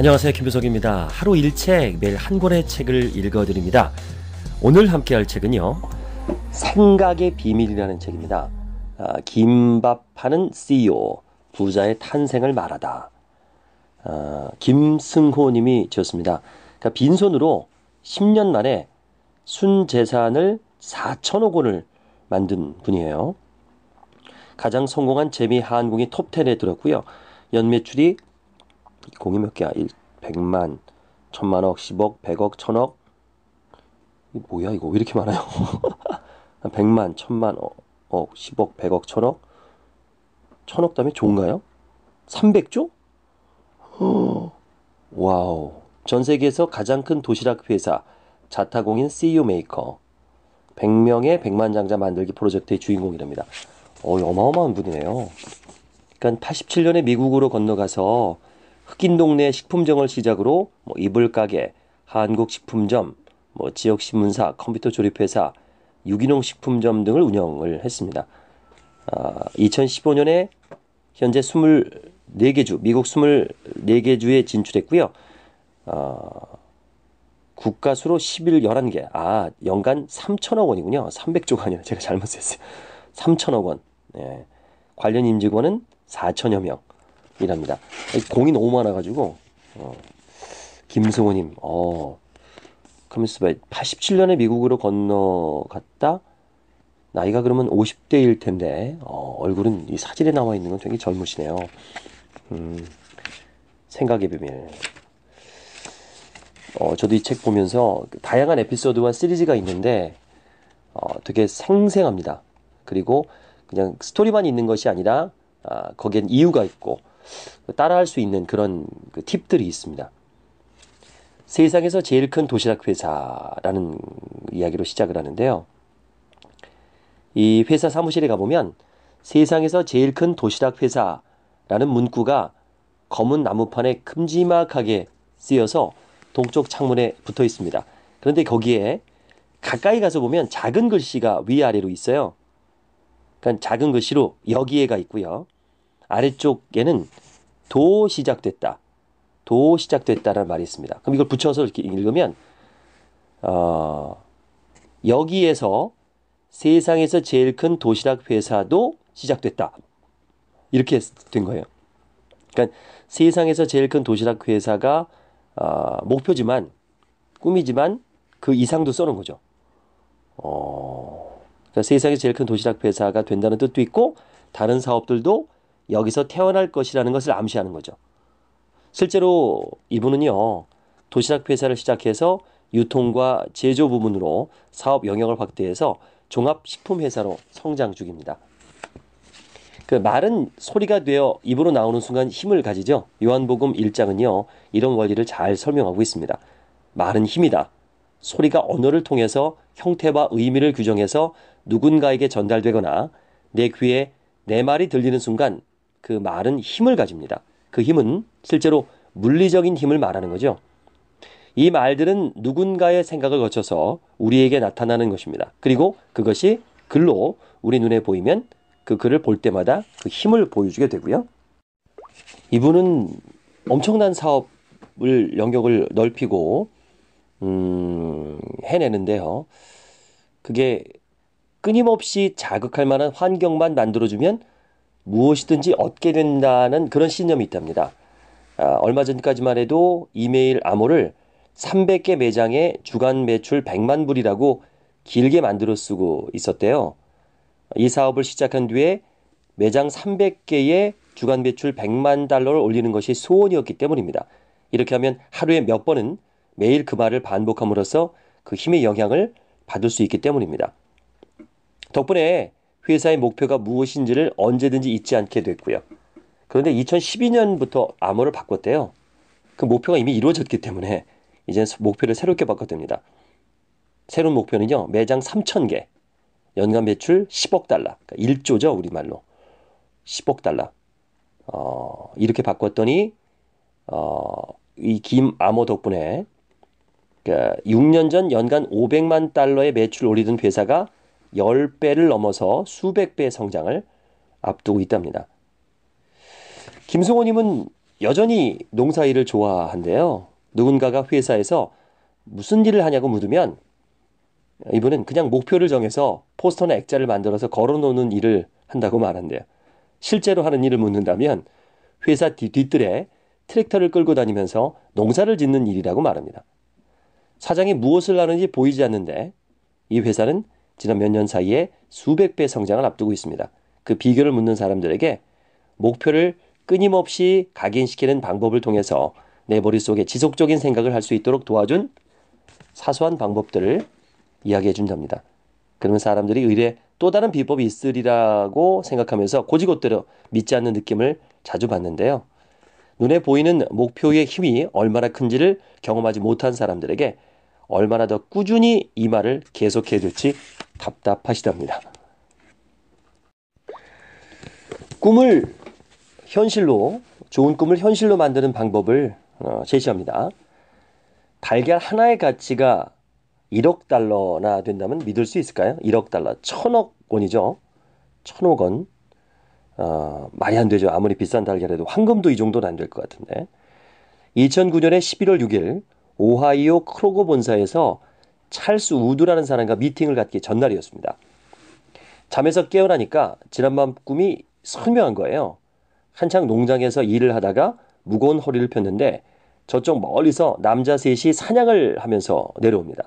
안녕하세요. 김효석입니다. 하루 1책, 매일 한 권의 책을 읽어드립니다. 오늘 함께 할 책은요. 생각의 비밀이라는 책입니다. 아, 김밥하는 CEO, 부자의 탄생을 말하다. 아, 김승호 님이 지었습니다. 그러니까 빈손으로 10년 만에 순재산을 4천억 원을 만든 분이에요. 가장 성공한 재미 항공이 톱10에 들었고요. 연매출이 공이 몇 개야? 1, 100만, 1000만억, 10억, 100억, 1000억? 이 뭐야 이거 왜 이렇게 많아요? 100만, 1000만, 억, 어, 10억, 100억, 1000억? 1000억 다음에 종가요? 300조? 허, 와우. 전 세계에서 가장 큰 도시락 회사 자타공인 CEO 메이커 100명의 100만 장자 만들기 프로젝트의 주인공이랍니다. 어, 어마어마한 분이네요. 그러니까 87년에 미국으로 건너가서 흑인 동네 식품점을 시작으로 뭐 이불 가게, 한국 식품점, 뭐 지역 신문사, 컴퓨터 조립회사, 유기농 식품점 등을 운영을 했습니다. 아, 2015년에 현재 24개 주, 미국 24개 주에 진출했고요. 아, 국가수로 11, 11개. 아, 연간 3천억 원이군요. 300조가 아니라 제가 잘못 했어요 3천억 원. 예. 관련 임직원은 4천여 명. 이랍니다. 공이 너무 많아가지고 어, 김승호님, 어, 카미스바 87년에 미국으로 건너갔다. 나이가 그러면 50대일 텐데 어, 얼굴은 이 사진에 나와 있는 건 되게 젊으시네요. 음, 생각의 비밀. 어, 저도 이 책 보면서 그 다양한 에피소드와 시리즈가 있는데 어, 되게 생생합니다. 그리고 그냥 스토리만 있는 것이 아니라 아, 거기엔 이유가 있고 따라할 수 있는 그런 그 팁들이 있습니다. 세상에서 제일 큰 도시락 회사라는 이야기로 시작을 하는데요. 이 회사 사무실에 가보면 세상에서 제일 큰 도시락 회사라는 문구가 검은 나무판에 큼지막하게 쓰여서 동쪽 창문에 붙어 있습니다. 그런데 거기에 가까이 가서 보면 작은 글씨가 위아래로 있어요. 그러니까 작은 글씨로 여기에가 있고요. 아래쪽에는 도 시작됐다. 도 시작됐다라는 말이 있습니다. 그럼 이걸 붙여서 이렇게 읽으면 어, 여기에서 세상에서 제일 큰 도시락 회사도 시작됐다. 이렇게 된 거예요. 그러니까 세상에서 제일 큰 도시락 회사가 어, 목표지만 꿈이지만 그 이상도 써는 거죠. 어, 그러니까 세상에서 제일 큰 도시락 회사가 된다는 뜻도 있고 다른 사업들도 여기서 태어날 것이라는 것을 암시하는 거죠. 실제로 이분은요, 도시락 회사를 시작해서 유통과 제조 부문으로 사업 영역을 확대해서 종합식품회사로 성장 중입니다. 그 말은 소리가 되어 입으로 나오는 순간 힘을 가지죠. 요한복음 1장은요, 이런 원리를 잘 설명하고 있습니다. 말은 힘이다. 소리가 언어를 통해서 형태와 의미를 규정해서 누군가에게 전달되거나 내 귀에 내 말이 들리는 순간 그 말은 힘을 가집니다. 그 힘은 실제로 물리적인 힘을 말하는 거죠. 이 말들은 누군가의 생각을 거쳐서 우리에게 나타나는 것입니다. 그리고 그것이 글로 우리 눈에 보이면 그 글을 볼 때마다 그 힘을 보여주게 되고요. 이분은 엄청난 사업을 영역을 넓히고 음, 해내는데요. 그게 끊임없이 자극할 만한 환경만 만들어주면 무엇이든지 얻게 된다는 그런 신념이 있답니다. 아, 얼마 전까지만 해도 이메일 암호를 300개 매장에 주간 매출 100만 불이라고 길게 만들어 쓰고 있었대요. 이 사업을 시작한 뒤에 매장 300개의 주간 매출 100만 달러를 올리는 것이 소원이었기 때문입니다. 이렇게 하면 하루에 몇 번은 매일 그 말을 반복함으로써 그 힘의 영향을 받을 수 있기 때문입니다. 덕분에 회사의 목표가 무엇인지를 언제든지 잊지 않게 됐고요. 그런데 2012년부터 암호를 바꿨대요. 그 목표가 이미 이루어졌기 때문에 이제 목표를 새롭게 바꿨답니다. 새로운 목표는요. 매장 3,000개, 연간 매출 10억 달러, 그러니까 1조죠 우리말로 10억 달러. 어, 이렇게 바꿨더니 어, 이 김 암호 덕분에 그러니까 6년 전 연간 500만 달러의 매출 올리던 회사가 10배를 넘어서 수백 배 성장을 앞두고 있답니다. 김승호님은 여전히 농사일을 좋아한대요 누군가가 회사에서 무슨 일을 하냐고 묻으면 이분은 그냥 목표를 정해서 포스터나 액자를 만들어서 걸어놓는 일을 한다고 말한대요. 실제로 하는 일을 묻는다면 회사 뒤, 뒷뜰에 트랙터를 끌고 다니면서 농사를 짓는 일이라고 말합니다. 사장이 무엇을 하는지 보이지 않는데 이 회사는 지난 몇 년 사이에 수백 배 성장을 앞두고 있습니다. 그 비결을 묻는 사람들에게 목표를 끊임없이 각인시키는 방법을 통해서 내 머릿속에 지속적인 생각을 할 수 있도록 도와준 사소한 방법들을 이야기해 준답니다. 그러면 사람들이 의뢰 또 다른 비법이 있으리라고 생각하면서 고지곳대로 믿지 않는 느낌을 자주 받는데요. 눈에 보이는 목표의 힘이 얼마나 큰지를 경험하지 못한 사람들에게 얼마나 더 꾸준히 이 말을 계속해 줄지 답답하시답니다. 꿈을 현실로 좋은 꿈을 현실로 만드는 방법을 어, 제시합니다. 달걀 하나의 가치가 1억 달러나 된다면 믿을 수 있을까요? 1억 달러, 천억 원이죠. 천억 원. 어, 말이 안 되죠. 아무리 비싼 달걀에도 황금도 이 정도는 안 될 것 같은데. 2009년에 11월 6일 오하이오 크로고 본사에서 찰스 우드라는 사람과 미팅을 갖기 전날이었습니다. 잠에서 깨어나니까 지난밤 꿈이 선명한 거예요. 한창 농장에서 일을 하다가 무거운 허리를 폈는데 저쪽 멀리서 남자 셋이 사냥을 하면서 내려옵니다.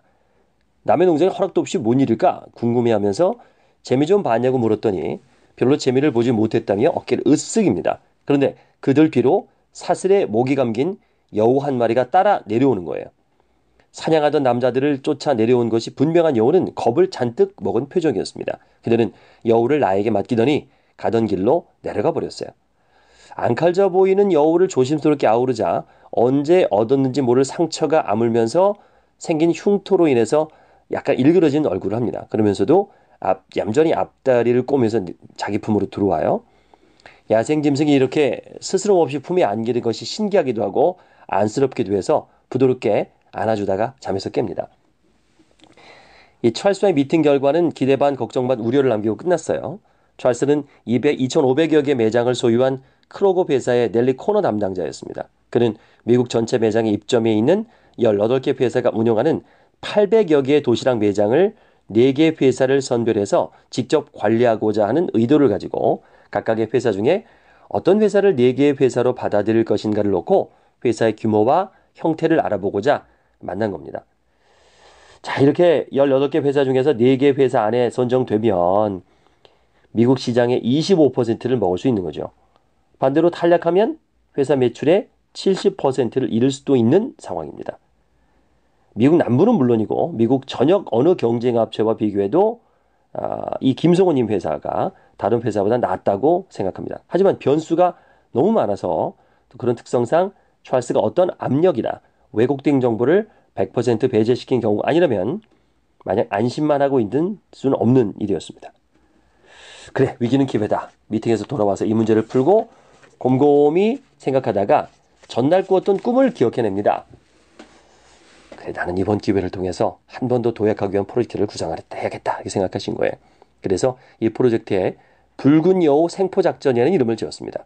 남의 농장에 허락도 없이 뭔 일일까 궁금해하면서 재미 좀 봤냐고 물었더니 별로 재미를 보지 못했다며 어깨를 으쓱입니다. 그런데 그들 뒤로 사슬에 목이 감긴 여우 한 마리가 따라 내려오는 거예요. 사냥하던 남자들을 쫓아 내려온 것이 분명한 여우는 겁을 잔뜩 먹은 표정이었습니다. 그들은 여우를 나에게 맡기더니 가던 길로 내려가 버렸어요. 안칼져 보이는 여우를 조심스럽게 아우르자 언제 얻었는지 모를 상처가 아물면서 생긴 흉터로 인해서 약간 일그러진 얼굴을 합니다. 그러면서도 앞, 얌전히 앞다리를 꼬면서 자기 품으로 들어와요. 야생 짐승이 이렇게 스스럼 없이 품에 안기는 것이 신기하기도 하고 안쓰럽기도 해서 부드럽게 안아주다가 잠에서 깹니다. 이 찰스와의 미팅 결과는 기대 반 걱정 반 우려를 남기고 끝났어요. 찰스는 2 0 2,500여 개 매장을 소유한 크로고 회사의 넬리 코너 담당자였습니다. 그는 미국 전체 매장의 입점에 있는 18개 회사가 운영하는 800여 개의 도시락 매장을 4개 회사를 선별해서 직접 관리하고자 하는 의도를 가지고 각각의 회사 중에 어떤 회사를 4개의 회사로 받아들일 것인가를 놓고 회사의 규모와 형태를 알아보고자 만난 겁니다. 자, 이렇게 18개 회사 중에서 4개 회사 안에 선정되면 미국 시장의 25%를 먹을 수 있는 거죠. 반대로 탈락하면 회사 매출의 70%를 잃을 수도 있는 상황입니다. 미국 남부는 물론이고 미국 전역 어느 경쟁 업체와 비교해도 아, 이 김성호님 회사가 다른 회사보다 낫다고 생각합니다. 하지만 변수가 너무 많아서 또 그런 특성상 찰스가 어떤 압력이나 왜곡 된 정보를 100% 배제시킨 경우 아니라면 만약 안심만 하고 있는 수는 없는 일이었습니다. 그래 위기는 기회다. 미팅에서 돌아와서 이 문제를 풀고 곰곰이 생각하다가 전날 꾸었던 꿈을 기억해냅니다. 그래 나는 이번 기회를 통해서 한번더 도약하기 위한 프로젝트를 구상하겠다 해야겠다 이렇게 생각하신 거예요. 그래서 이 프로젝트에 붉은 여우 생포 작전이라는 이름을 지었습니다.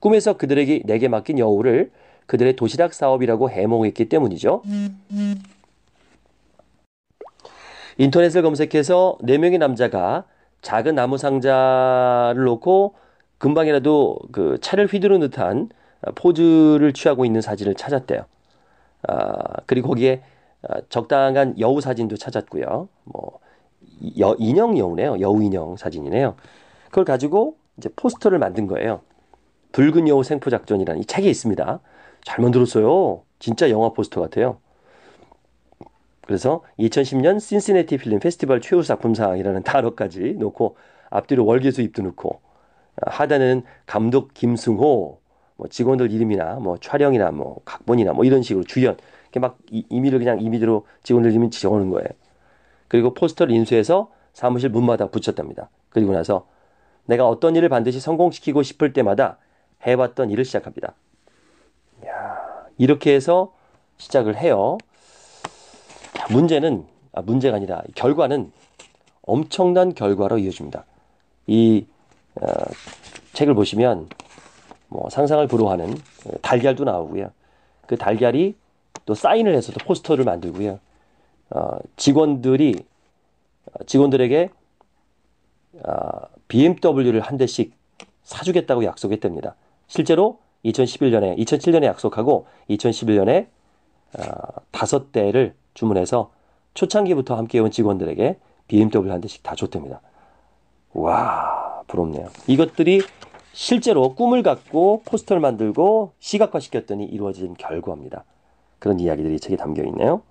꿈에서 그들에게 내게 맡긴 여우를 그들의 도시락 사업이라고 해몽했기 때문이죠. 인터넷을 검색해서 4명의 남자가 작은 나무 상자를 놓고 금방이라도 그 차를 휘두른 듯한 포즈를 취하고 있는 사진을 찾았대요. 아, 그리고 거기에 아, 적당한 여우 사진도 찾았고요. 뭐 여, 인형 여우네요. 여우 인형 사진이네요. 그걸 가지고 이제 포스터를 만든 거예요. 붉은 여우 생포 작전이라는 이 책이 있습니다. 잘 만들었어요. 진짜 영화 포스터 같아요. 그래서 2010년 신시내티 필름 페스티벌 최우 작품상이라는 단어까지 놓고 앞뒤로 월계수 입도 넣고 아, 하단에는 감독 김승호, 뭐 직원들 이름이나 뭐 촬영이나 뭐 각본이나 뭐 이런 식으로 주연 이렇게 막 이, 임의를 그냥 임의대로 직원들 이름 지정하는 거예요. 그리고 포스터를 인쇄해서 사무실 문마다 붙였답니다. 그리고 나서 내가 어떤 일을 반드시 성공시키고 싶을 때마다 해봤던 일을 시작합니다. 이렇게 해서 시작을 해요. 문제는 아, 문제가 아니라 결과는 엄청난 결과로 이어집니다. 이 어, 책을 보시면 뭐 상상을 불허하는 그 달걀도 나오고요. 그 달걀이 또 사인을 해서 또 포스터를 만들고요. 어, 직원들이 어, 직원들에게 어, BMW를 한 대씩 사주겠다고 약속했답니다. 실제로 2011년에 2007년에 약속하고 2011년에 어, 다섯 대를 주문해서 초창기부터 함께 온 직원들에게 BMW 한 대씩 다 줬답니다. 와 부럽네요. 이것들이 실제로 꿈을 갖고 포스터를 만들고 시각화 시켰더니 이루어진 결과입니다. 그런 이야기들이 책에 담겨 있네요.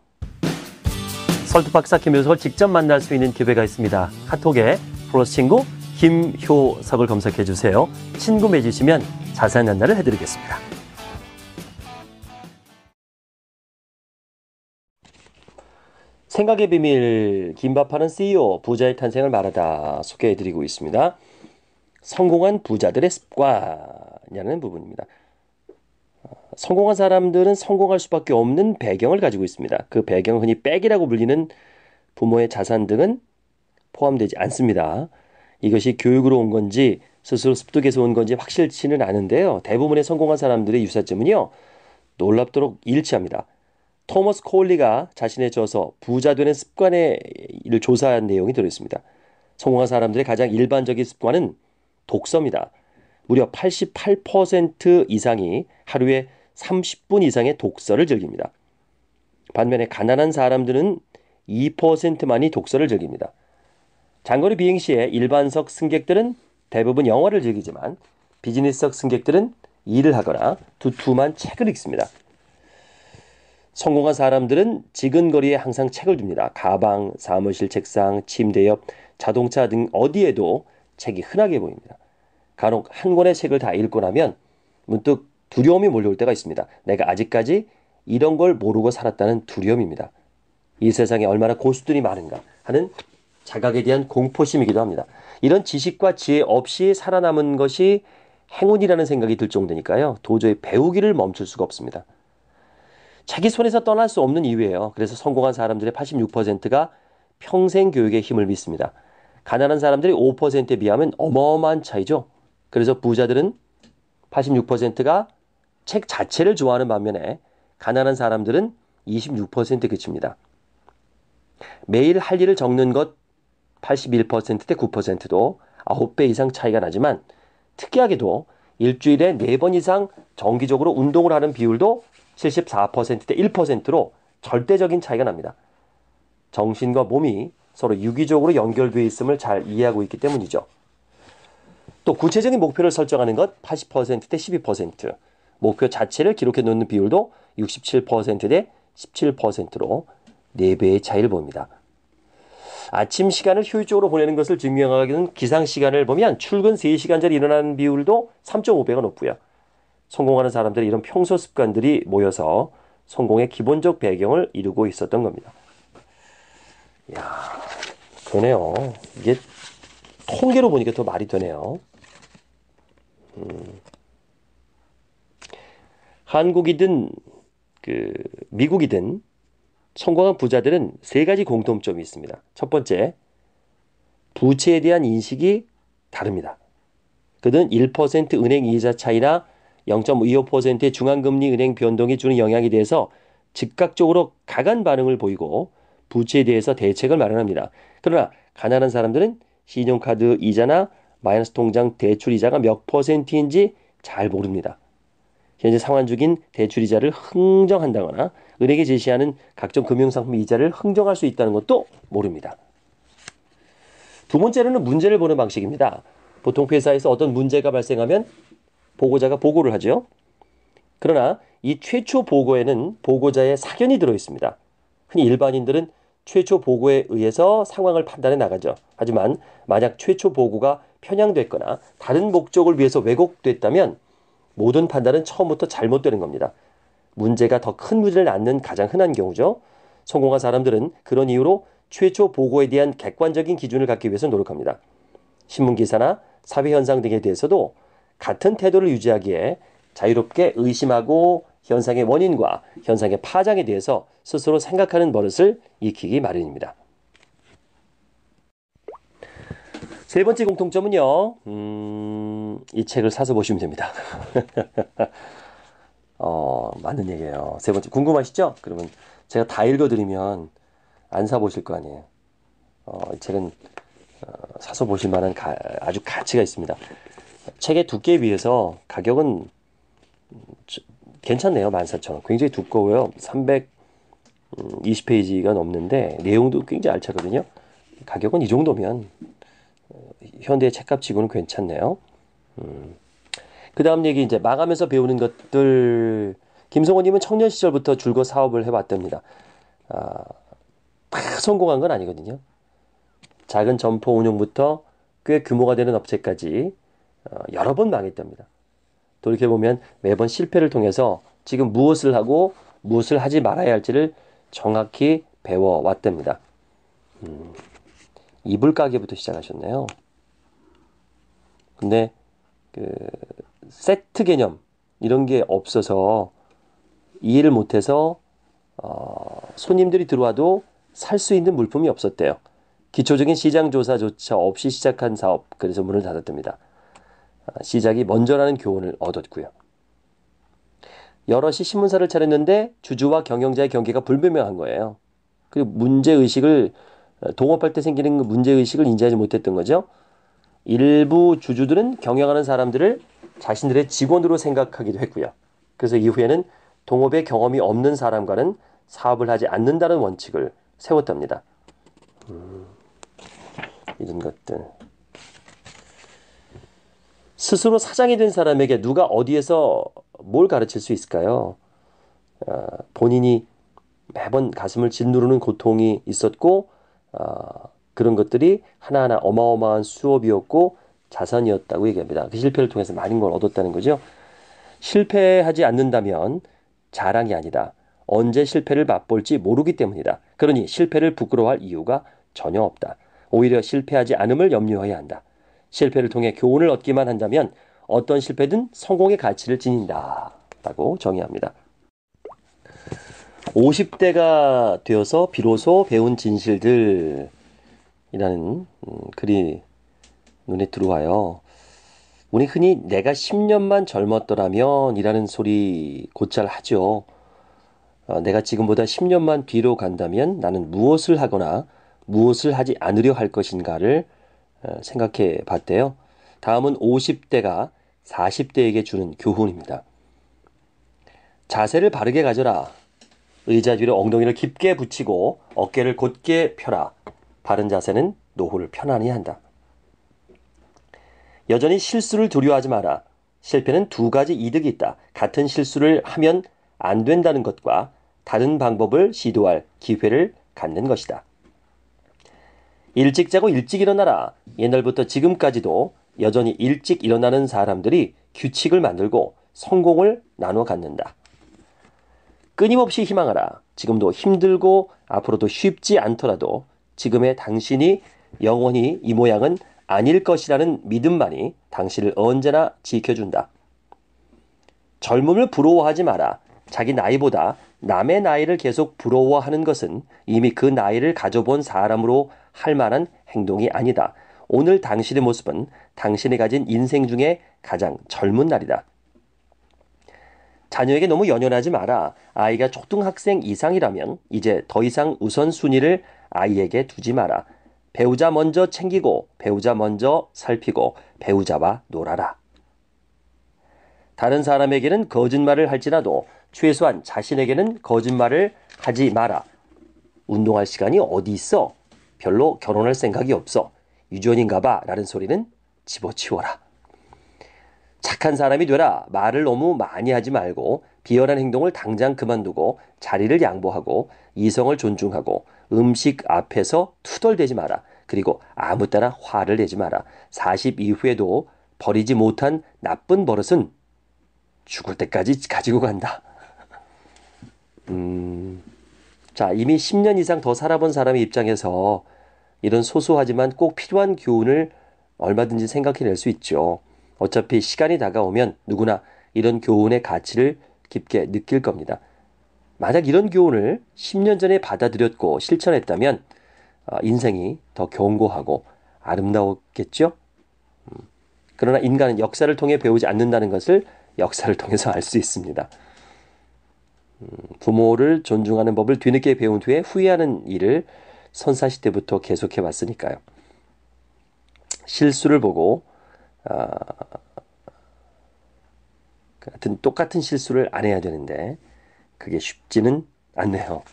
설득 박사 김효석을 직접 만날 수 있는 기회가 있습니다. 카톡에 플러스 친구 김효석을 검색해 주세요. 친구 맺으시면 자세한 안내를 해드리겠습니다. 생각의 비밀 김밥하는 CEO 부자의 탄생을 말하다 소개해드리고 있습니다. 성공한 부자들의 습관이라는 부분입니다. 아, 성공한 사람들은 성공할 수밖에 없는 배경을 가지고 있습니다. 그 배경 흔히 백이라고 불리는 부모의 자산 등은 포함되지 않습니다. 이것이 교육으로 온 건지 스스로 습득해서 온 건지 확실치는 않은데요. 대부분의 성공한 사람들의 유사점은요. 놀랍도록 일치합니다. 토머스 코 콜리가 자신의 저서 부자 되는 습관을 조사한 내용이 들어있습니다. 성공한 사람들의 가장 일반적인 습관은 독서입니다. 무려 88% 이상이 하루에 30분 이상의 독서를 즐깁니다. 반면에 가난한 사람들은 2%만이 독서를 즐깁니다. 장거리 비행 시에 일반석 승객들은 대부분 영화를 즐기지만 비즈니스석 승객들은 일을 하거나 두툼한 책을 읽습니다. 성공한 사람들은 지근거리에 항상 책을 둡니다. 가방, 사무실 책상, 침대 옆, 자동차 등 어디에도 책이 흔하게 보입니다. 간혹 한 권의 책을 다 읽고 나면 문득 두려움이 몰려올 때가 있습니다. 내가 아직까지 이런 걸 모르고 살았다는 두려움입니다. 이 세상에 얼마나 고수들이 많은가 하는 자각에 대한 공포심이기도 합니다. 이런 지식과 지혜 없이 살아남은 것이 행운이라는 생각이 들 정도니까요. 도저히 배우기를 멈출 수가 없습니다. 자기 손에서 떠날 수 없는 이유예요. 그래서 성공한 사람들의 86%가 평생 교육에 힘을 믿습니다. 가난한 사람들이 5%에 비하면 어마어마한 차이죠. 그래서 부자들은 86%가 책 자체를 좋아하는 반면에 가난한 사람들은 26%에 그칩니다. 매일 할 일을 적는 것 81%대 9%도 9배 이상 차이가 나지만 특이하게도 일주일에 4번 이상 정기적으로 운동을 하는 비율도 74%대 1%로 절대적인 차이가 납니다. 정신과 몸이 서로 유기적으로 연결되어 있음을 잘 이해하고 있기 때문이죠. 또 구체적인 목표를 설정하는 것 80%대 12%, 목표 자체를 기록해 놓는 비율도 67%대 17%로 4배의 차이를 보입니다 아침 시간을 효율적으로 보내는 것을 증명하기는 기상 시간을 보면 출근 3시간짜리 일어나는 비율도 3.5배가 높고요. 성공하는 사람들의 이런 평소 습관들이 모여서 성공의 기본적 배경을 이루고 있었던 겁니다. 야, 그러네요. 이게 통계로 보니까 더 말이 되네요. 음. 한국이든 그 미국이든 성공한 부자들은 세 가지 공통점이 있습니다. 첫 번째, 부채에 대한 인식이 다릅니다. 그들은 1% 은행 이자 차이나 0.25%의 중앙금리 은행 변동이 주는 영향에 대해서 즉각적으로 가간 반응을 보이고 부채에 대해서 대책을 마련합니다. 그러나 가난한 사람들은 신용카드 이자나 마이너스 통장 대출 이자가 몇 퍼센트인지 잘 모릅니다. 현재 상환 중인 대출 이자를 흥정한다거나 은행이 제시하는 각종 금융상품 이자를 흥정할 수 있다는 것도 모릅니다. 두 번째로는 문제를 보는 방식입니다. 보통 회사에서 어떤 문제가 발생하면 보고자가 보고를 하죠. 그러나 이 최초 보고에는 보고자의 사견이 들어 있습니다. 흔히 일반인들은 최초 보고에 의해서 상황을 판단해 나가죠. 하지만 만약 최초 보고가 편향됐거나 다른 목적을 위해서 왜곡됐다면 모든 판단은 처음부터 잘못되는 겁니다. 문제가 더 큰 문제를 낳는 가장 흔한 경우죠. 성공한 사람들은 그런 이유로 최초 보고에 대한 객관적인 기준을 갖기 위해서 노력합니다. 신문 기사나 사회 현상 등에 대해서도 같은 태도를 유지하기에 자유롭게 의심하고 현상의 원인과 현상의 파장에 대해서 스스로 생각하는 버릇을 익히기 마련입니다. 세 번째 공통점은요, 음, 이 책을 사서 보시면 됩니다. 어, 맞는 얘기예요. 세 번째 궁금하시죠? 그러면 제가 다 읽어드리면 안 사보실 거 아니에요. 어, 이 책은 어, 사서 보실 만한 가, 아주 가치가 있습니다. 책의 두께에 비해서 가격은 저, 괜찮네요. 14,000원. 굉장히 두꺼워요. 320페이지가 넘는데 내용도 굉장히 알차거든요. 가격은 이 정도면 어, 현대의 책값치고는 괜찮네요. 음. 그 다음 얘기 이제 망하면서 배우는 것들. 김성호님은 청년 시절부터 줄곧 사업을 해왔답니다. 아, 다 성공한 건 아니거든요. 작은 점포 운영부터 꽤 규모가 되는 업체까지 어, 여러 번 망했답니다. 돌이켜보면 매번 실패를 통해서 지금 무엇을 하고 무엇을 하지 말아야 할지를 정확히 배워왔답니다. 음, 이불 가게부터 시작하셨네요. 근데 그 세트 개념 이런 게 없어서 이해를 못해서 어, 손님들이 들어와도 살 수 있는 물품이 없었대요. 기초적인 시장 조사조차 없이 시작한 사업 그래서 문을 닫았답니다. 아, 시작이 먼저라는 교훈을 얻었고요. 여럿이 신문사를 차렸는데 주주와 경영자의 경계가 불분명한 거예요. 그리고 문제의식을 어, 동업할 때 생기는 그 문제의식을 인지하지 못했던 거죠. 일부 주주들은 경영하는 사람들을 자신들의 직원으로 생각하기도 했고요. 그래서 이후에는 동업의 경험이 없는 사람과는 사업을 하지 않는다는 원칙을 세웠답니다. 음, 이런 것들. 스스로 사장이 된 사람에게 누가 어디에서 뭘 가르칠 수 있을까요? 어, 본인이 매번 가슴을 짓누르는 고통이 있었고 어, 그런 것들이 하나하나 어마어마한 수업이었고 자산이었다고 얘기합니다. 그 실패를 통해서 많은 걸 얻었다는 거죠. 실패하지 않는다면 자랑이 아니다. 언제 실패를 맛볼지 모르기 때문이다. 그러니 실패를 부끄러워할 이유가 전혀 없다. 오히려 실패하지 않음을 염려해야 한다. 실패를 통해 교훈을 얻기만 한다면 어떤 실패든 성공의 가치를 지닌다. 라고 정의합니다. 50대가 되어서 비로소 배운 진실들이라는 음, 글이 눈에 들어와요. 우리 흔히 내가 10년만 젊었더라면 이라는 소리 곧잘 하죠. 어, 내가 지금보다 10년만 뒤로 간다면 나는 무엇을 하거나 무엇을 하지 않으려 할 것인가를 어, 생각해 봤대요. 다음은 50대가 40대에게 주는 교훈입니다. 자세를 바르게 가져라. 의자 뒤로 엉덩이를 깊게 붙이고 어깨를 곧게 펴라. 바른 자세는 노후를 편안히 한다. 여전히 실수를 두려워하지 마라. 실패는 두 가지 이득이 있다. 같은 실수를 하면 안 된다는 것과 다른 방법을 시도할 기회를 갖는 것이다. 일찍 자고 일찍 일어나라. 옛날부터 지금까지도 여전히 일찍 일어나는 사람들이 규칙을 만들고 성공을 나눠 갖는다. 끊임없이 희망하라. 지금도 힘들고 앞으로도 쉽지 않더라도 지금의 당신이 영원히 이 모양은 아닐 것이라는 믿음만이 당신을 언제나 지켜준다. 젊음을 부러워하지 마라. 자기 나이보다 남의 나이를 계속 부러워하는 것은 이미 그 나이를 가져본 사람으로 할 만한 행동이 아니다. 오늘 당신의 모습은 당신이 가진 인생 중에 가장 젊은 날이다. 자녀에게 너무 연연하지 마라. 아이가 초등학생 이상이라면 이제 더 이상 우선순위를 아이에게 두지 마라. 배우자 먼저 챙기고 배우자 먼저 살피고 배우자와 놀아라. 다른 사람에게는 거짓말을 할지라도 최소한 자신에게는 거짓말을 하지 마라. 운동할 시간이 어디 있어? 별로 결혼할 생각이 없어. 유전인가 봐. 라는 소리는 집어치워라. 착한 사람이 되라. 말을 너무 많이 하지 말고 비열한 행동을 당장 그만두고 자리를 양보하고 이성을 존중하고 음식 앞에서 투덜대지 마라. 그리고 아무 때나 화를 내지 마라. 40 이후에도 버리지 못한 나쁜 버릇은 죽을 때까지 가지고 간다. 음, 자, 이미 10년 이상 더 살아본 사람의 입장에서 이런 소소하지만 꼭 필요한 교훈을 얼마든지 생각해낼 수 있죠. 어차피 시간이 다가오면 누구나 이런 교훈의 가치를 깊게 느낄 겁니다. 만약 이런 교훈을 10년 전에 받아들였고 실천했다면 아, 인생이 더 견고하고 아름다웠겠죠? 음. 그러나 인간은 역사를 통해 배우지 않는다는 것을 역사를 통해서 알 수 있습니다. 음, 부모를 존중하는 법을 뒤늦게 배운 후에 후회하는 일을 선사시 대부터 계속해 왔으니까요. 실수를 보고 아, 같은 똑같은 실수를 안 해야 되는데 그게 쉽지는 않네요.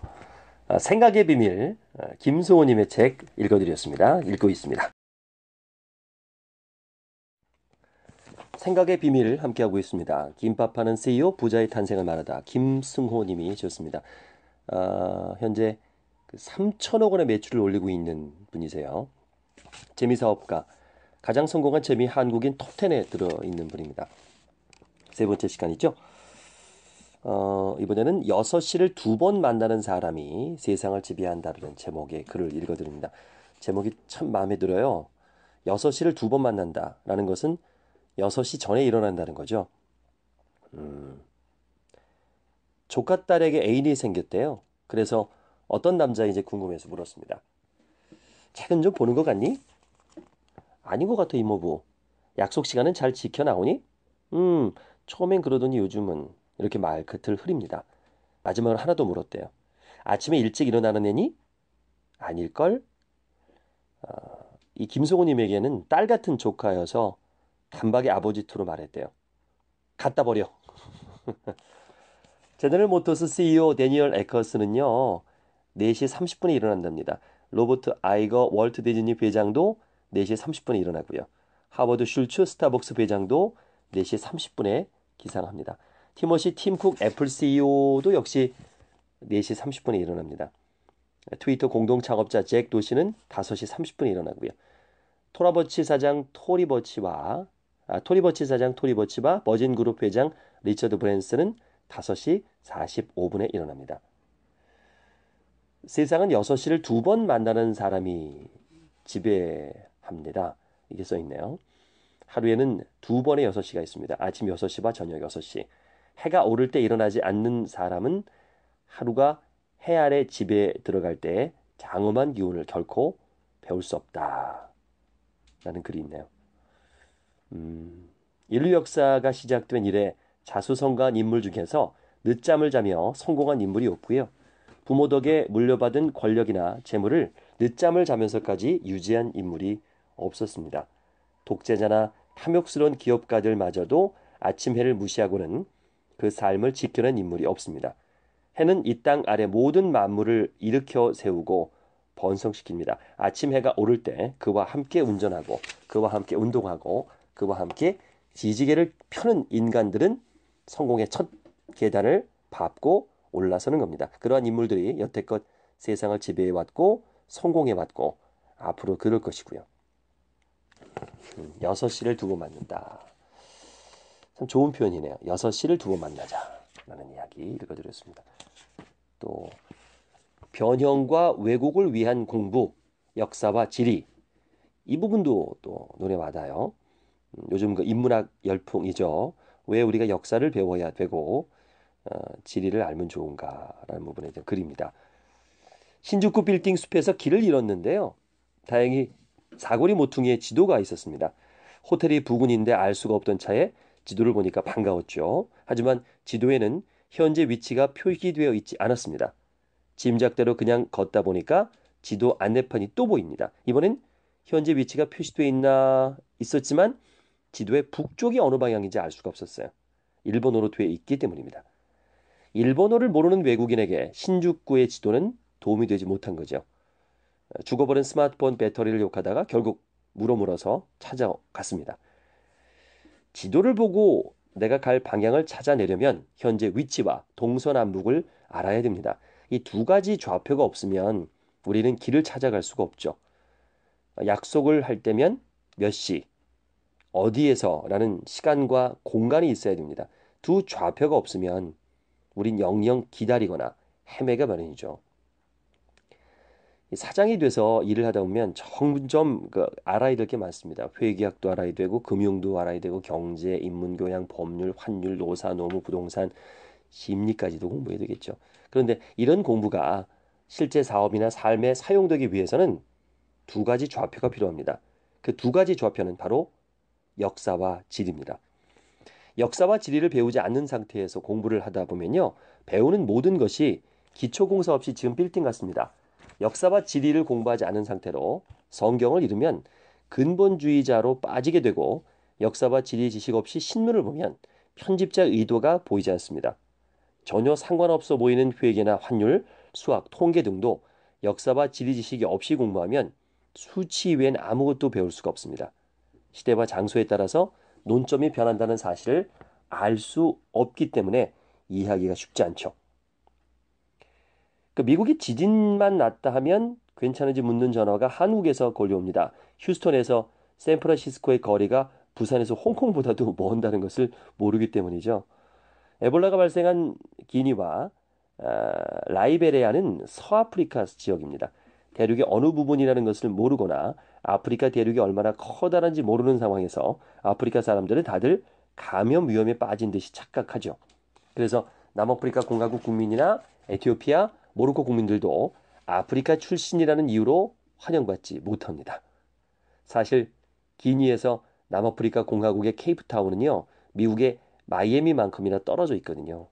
아, 생각의 비밀 아, 김소호님의 책 읽어드렸습니다. 읽고 있습니다. 생각의 비밀 을 함께하고 있습니다. 김밥하는 CEO 부자의 탄생을 말하다 김승호님이 주셨습니다. 아, 현재 3천억 그 원의 매출을 올리고 있는 분이세요. 재미 사업가 가장 성공한 재미 한국인 톱10에 들어있는 분입니다. 세 번째 시간이죠. 어, 이번에는 여섯 시를 두 번 만나는 사람이 세상을 지배한다라는 제목의 글을 읽어드립니다. 제목이 참 마음에 들어요. 여섯 시를 두 번 만난다라는 것은 여섯 시 전에 일어난다는 거죠. 음, 조카 딸에게 애인이 생겼대요. 그래서 어떤 남자인지 궁금해서 물었습니다. 최근 좀 보는 것 같니? 아닌 것 같아, 이모부. 약속 시간은 잘 지켜나오니? 음, 처음엔 그러더니 요즘은 이렇게 말끝을 흐립니다. 마지막으로 하나 더 물었대요. 아침에 일찍 일어나는 애니? 아닐걸? 어, 이 김소호님에게는 딸 같은 조카여서 단박에 아버지 투로 말했대요. 갖다 버려. 제너럴 모터스 CEO 데니얼 에커스는요. 4시 30분에 일어난답니다. 로버트 아이거 월트 디즈니 회장도 4시 30분에 일어나고요. 하버드 슐츠 스타벅스 회장도 4시 30분에 기상합니다. 티머시 팀쿡 애플 CEO도 역시 4시 30분에 일어납니다. 트위터 공동 창업자 잭 도시는 5시 30분에 일어나고요. 토라버치 사장 토리버치와 아, 토리버치 사장 토리버치와 버진 그룹 회장 리처드 브랜스는 5시 45분에 일어납니다. 세상은 6시를 두 번 만나는 사람이 지배합니다. 이게 써 있네요. 하루에는 두 번의 6시가 있습니다. 아침 6시와 저녁 6시. 해가 오를 때 일어나지 않는 사람은 하루가 해 아래 집에 들어갈 때 장엄한 기운을 결코 배울 수 없다. 라는 글이 있네요. 음, 인류 역사가 시작된 이래 자수성가한 인물 중에서 늦잠을 자며 성공한 인물이 없고요. 부모 덕에 물려받은 권력이나 재물을 늦잠을 자면서까지 유지한 인물이 없었습니다. 독재자나 탐욕스러운 기업가들마저도 아침 해를 무시하고는 그 삶을 지켜낸 인물이 없습니다. 해는 이 땅 아래 모든 만물을 일으켜 세우고 번성시킵니다. 아침 해가 오를 때 그와 함께 운전하고 그와 함께 운동하고 그와 함께 지지개를 펴는 인간들은 성공의 첫 계단을 밟고 올라서는 겁니다. 그러한 인물들이 여태껏 세상을 지배해 왔고 성공해 왔고 앞으로 그럴 것이고요. 6시를 음, 두고 맞는다. 참 좋은 표현이네요. 여섯 시를 두고 만나자라는 이야기 읽어드렸습니다. 또 변형과 왜곡을 위한 공부, 역사와 지리 이 부분도 또 눈에 와닿아요. 음, 요즘 그 인문학 열풍이죠. 왜 우리가 역사를 배워야 되고 어, 지리를 알면 좋은가라는 부분에 대한 글입니다. 신주쿠 빌딩 숲에서 길을 잃었는데요. 다행히 사거리 모퉁이에 지도가 있었습니다. 호텔이 부근인데 알 수가 없던 차에 지도를 보니까 반가웠죠. 하지만 지도에는 현재 위치가 표기되어 있지 않았습니다. 짐작대로 그냥 걷다 보니까 지도 안내판이 또 보입니다. 이번엔 현재 위치가 표시되어 있나 있었지만 지도의 북쪽이 어느 방향인지 알 수가 없었어요. 일본어로 되어 있기 때문입니다. 일본어를 모르는 외국인에게 신주쿠의 지도는 도움이 되지 못한 거죠. 죽어버린 스마트폰 배터리를 욕하다가 결국 물어물어서 찾아갔습니다. 지도를 보고 내가 갈 방향을 찾아내려면 현재 위치와 동서남북을 알아야 됩니다. 이 두 가지 좌표가 없으면 우리는 길을 찾아갈 수가 없죠. 약속을 할 때면 몇 시, 어디에서라는 시간과 공간이 있어야 됩니다. 두 좌표가 없으면 우린 영영 기다리거나 헤매가 마련이죠. 사장이 돼서 일을 하다 보면 점점 그 알아야 될 게 많습니다. 회계학도 알아야 되고 금융도 알아야 되고 경제, 인문교양, 법률, 환율, 노사, 노무, 부동산, 심리까지도 공부해야 되겠죠. 그런데 이런 공부가 실제 사업이나 삶에 사용되기 위해서는 두 가지 좌표가 필요합니다. 그 두 가지 좌표는 바로 역사와 지리입니다. 역사와 지리를 배우지 않는 상태에서 공부를 하다 보면요. 배우는 모든 것이 기초공사 없이 지금 빌딩 같습니다. 역사와 지리를 공부하지 않은 상태로 성경을 읽으면 근본주의자로 빠지게 되고 역사와 지리 지식 없이 신문을 보면 편집자 의도가 보이지 않습니다. 전혀 상관없어 보이는 회계나 환율, 수학, 통계 등도 역사와 지리 지식이 없이 공부하면 수치 외엔 아무것도 배울 수가 없습니다. 시대와 장소에 따라서 논점이 변한다는 사실을 알 수 없기 때문에 이해하기가 쉽지 않죠. 그 미국이 지진만 났다 하면 괜찮은지 묻는 전화가 한국에서 걸려옵니다. 휴스턴에서 샌프란시스코의 거리가 부산에서 홍콩보다도 먼다는 것을 모르기 때문이죠. 에볼라가 발생한 기니와 아, 라이베레아는 서아프리카 지역입니다. 대륙의 어느 부분이라는 것을 모르거나 아프리카 대륙이 얼마나 커다란지 모르는 상황에서 아프리카 사람들은 다들 감염 위험에 빠진 듯이 착각하죠. 그래서 남아프리카 공화국 국민이나 에티오피아, 모로코 국민들도 아프리카 출신이라는 이유로 환영받지 못합니다. 사실 기니에서 남아프리카 공화국의 케이프타운은요, 미국의 마이애미만큼이나 떨어져 있거든요.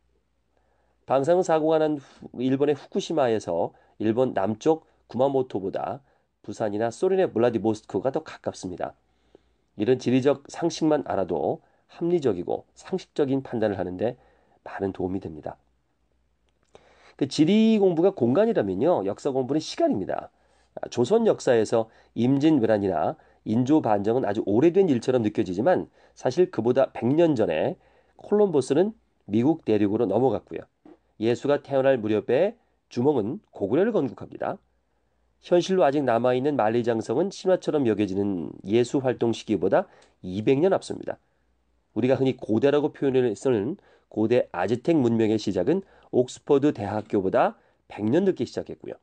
방사능 사고가 난 일본의 후쿠시마에서 일본 남쪽 구마모토보다 부산이나 소련의 블라디보스크가 더 가깝습니다. 이런 지리적 상식만 알아도 합리적이고 상식적인 판단을 하는데 많은 도움이 됩니다. 그 지리 공부가 공간이라면요. 역사 공부는 시간입니다. 아, 조선 역사에서 임진왜란이나 인조 반정은 아주 오래된 일처럼 느껴지지만 사실 그보다 100년 전에 콜럼버스는 미국 대륙으로 넘어갔고요. 예수가 태어날 무렵에 주몽은 고구려를 건국합니다. 현실로 아직 남아있는 만리장성은 신화처럼 여겨지는 예수 활동 시기보다 200년 앞섭니다. 우리가 흔히 고대라고 표현을 쓰는 고대 아즈텍 문명의 시작은 옥스퍼드 대학교보다 100년 늦게 시작했고요.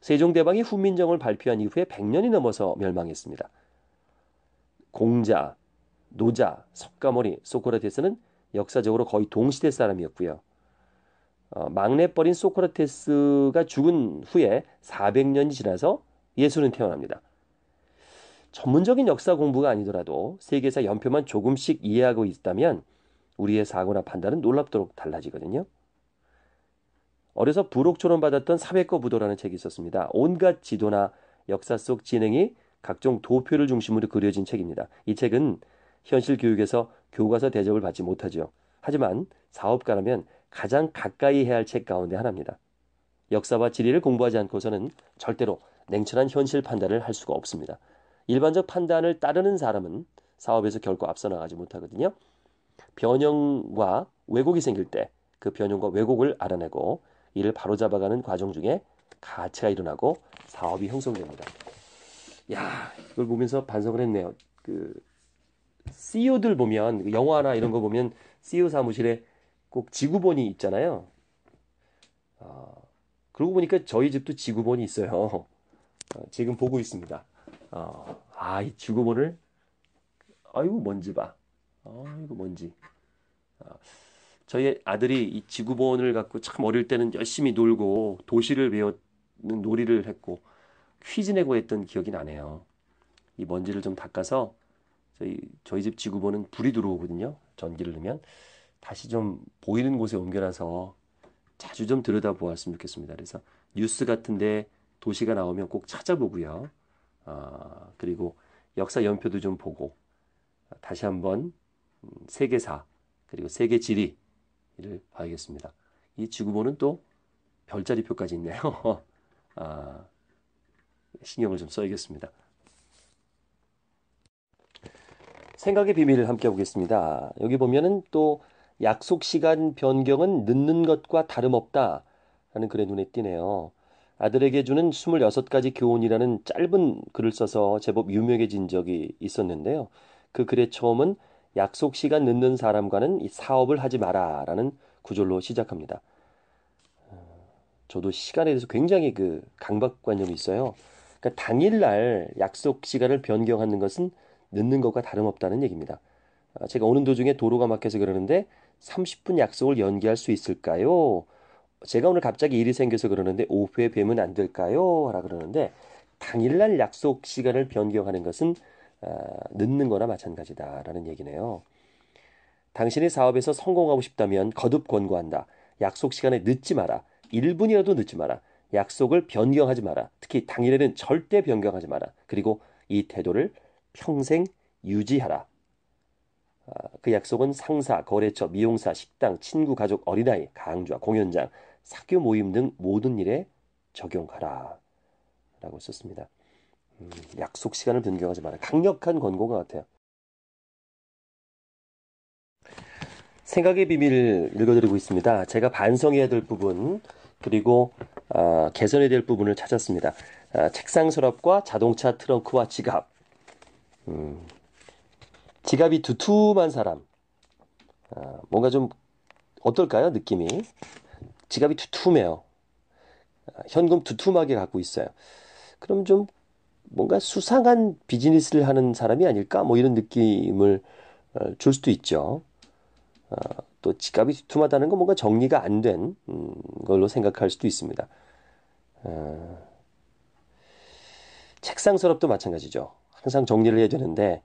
세종대왕이 훈민정을 발표한 이후에 100년이 넘어서 멸망했습니다. 공자, 노자, 석가모니, 소크라테스는 역사적으로 거의 동시대 사람이었고요. 어, 막내뻘인 소크라테스가 죽은 후에 400년이 지나서 예수는 태어납니다. 전문적인 역사 공부가 아니더라도 세계사 연표만 조금씩 이해하고 있다면 우리의 사고나 판단은 놀랍도록 달라지거든요. 어려서 부록초론 받았던 사백거 부도라는 책이 있었습니다. 온갖 지도나 역사 속 진행이 각종 도표를 중심으로 그려진 책입니다. 이 책은 현실 교육에서 교과서 대접을 받지 못하죠 하지만 사업가라면 가장 가까이 해야 할 책 가운데 하나입니다. 역사와 지리를 공부하지 않고서는 절대로 냉철한 현실 판단을 할 수가 없습니다. 일반적 판단을 따르는 사람은 사업에서 결코 앞서 나가지 못하거든요. 변형과 왜곡이 생길 때 그 변형과 왜곡을 알아내고 이를 바로잡아가는 과정 중에 가치가 일어나고 사업이 형성됩니다. 야, 이걸 보면서 반성을 했네요. 그 CEO들 보면 그 영화나 이런 거 보면 CEO 사무실에 꼭 지구본이 있잖아요. 어, 그러고 보니까 저희 집도 지구본이 있어요. 어, 지금 보고 있습니다. 어, 아, 이 지구본을 아이고 먼지 봐. 아이고 먼지. 어, 저희 아들이 이 지구본을 갖고 참 어릴 때는 열심히 놀고 도시를 배우는 놀이를 했고 퀴즈 내고 했던 기억이 나네요. 이 먼지를 좀 닦아서 저희 저희 집 지구본은 불이 들어오거든요. 전기를 넣으면 다시 좀 보이는 곳에 옮겨놔서 자주 좀 들여다보았으면 좋겠습니다. 그래서 뉴스 같은데 도시가 나오면 꼭 찾아보고요. 아, 그리고 역사 연표도 좀 보고 다시 한번 음, 세계사 그리고 세계 지리 이를 봐야겠습니다. 이 지구본은 또 별자리표까지 있네요. 아, 신경을 좀 써야겠습니다. 생각의 비밀을 함께 보겠습니다. 여기 보면은 또 약속 시간 변경은 늦는 것과 다름없다 라는 글에 눈에 띄네요. 아들에게 주는 26가지 교훈이라는 짧은 글을 써서 제법 유명해진 적이 있었는데요. 그 글의 처음은 약속 시간 늦는 사람과는 사업을 하지 마라라는 구절로 시작합니다. 어, 저도 시간에 대해서 굉장히 그 강박관념이 있어요. 그러니까 당일날 약속 시간을 변경하는 것은 늦는 것과 다름없다는 얘기입니다. 아, 제가 오는 도중에 도로가 막혀서 그러는데 30분 약속을 연기할 수 있을까요? 제가 오늘 갑자기 일이 생겨서 그러는데 오후에 뵈면 안 될까요? 하라 그러는데 당일날 약속 시간을 변경하는 것은 아, 늦는 거나 마찬가지다라는 얘기네요. 당신의 사업에서 성공하고 싶다면 거듭 권고한다. 약속 시간에 늦지 마라. 1분이라도 늦지 마라. 약속을 변경하지 마라. 특히 당일에는 절대 변경하지 마라. 그리고 이 태도를 평생 유지하라. 아, 그 약속은 상사, 거래처, 미용사, 식당, 친구, 가족, 어린아이, 강좌, 공연장, 사교 모임 등 모든 일에 적용하라. 라고 썼습니다. 음, 약속 시간을 변경하지 마라. 강력한 권고 같아요. 생각의 비밀 읽어드리고 있습니다. 제가 반성해야 될 부분 그리고 어, 개선해야 될 부분을 찾았습니다. 어, 책상 서랍과 자동차 트렁크와 지갑. 음, 지갑이 두툼한 사람. 어, 뭔가 좀 어떨까요? 느낌이 지갑이 두툼해요. 현금 두툼하게 갖고 있어요. 그럼 좀 뭔가 수상한 비즈니스를 하는 사람이 아닐까? 뭐 이런 느낌을 어, 줄 수도 있죠. 어, 또 지갑이 두툼하다는 건 뭔가 정리가 안된 음, 걸로 생각할 수도 있습니다. 어, 책상 서랍도 마찬가지죠. 항상 정리를 해야 되는데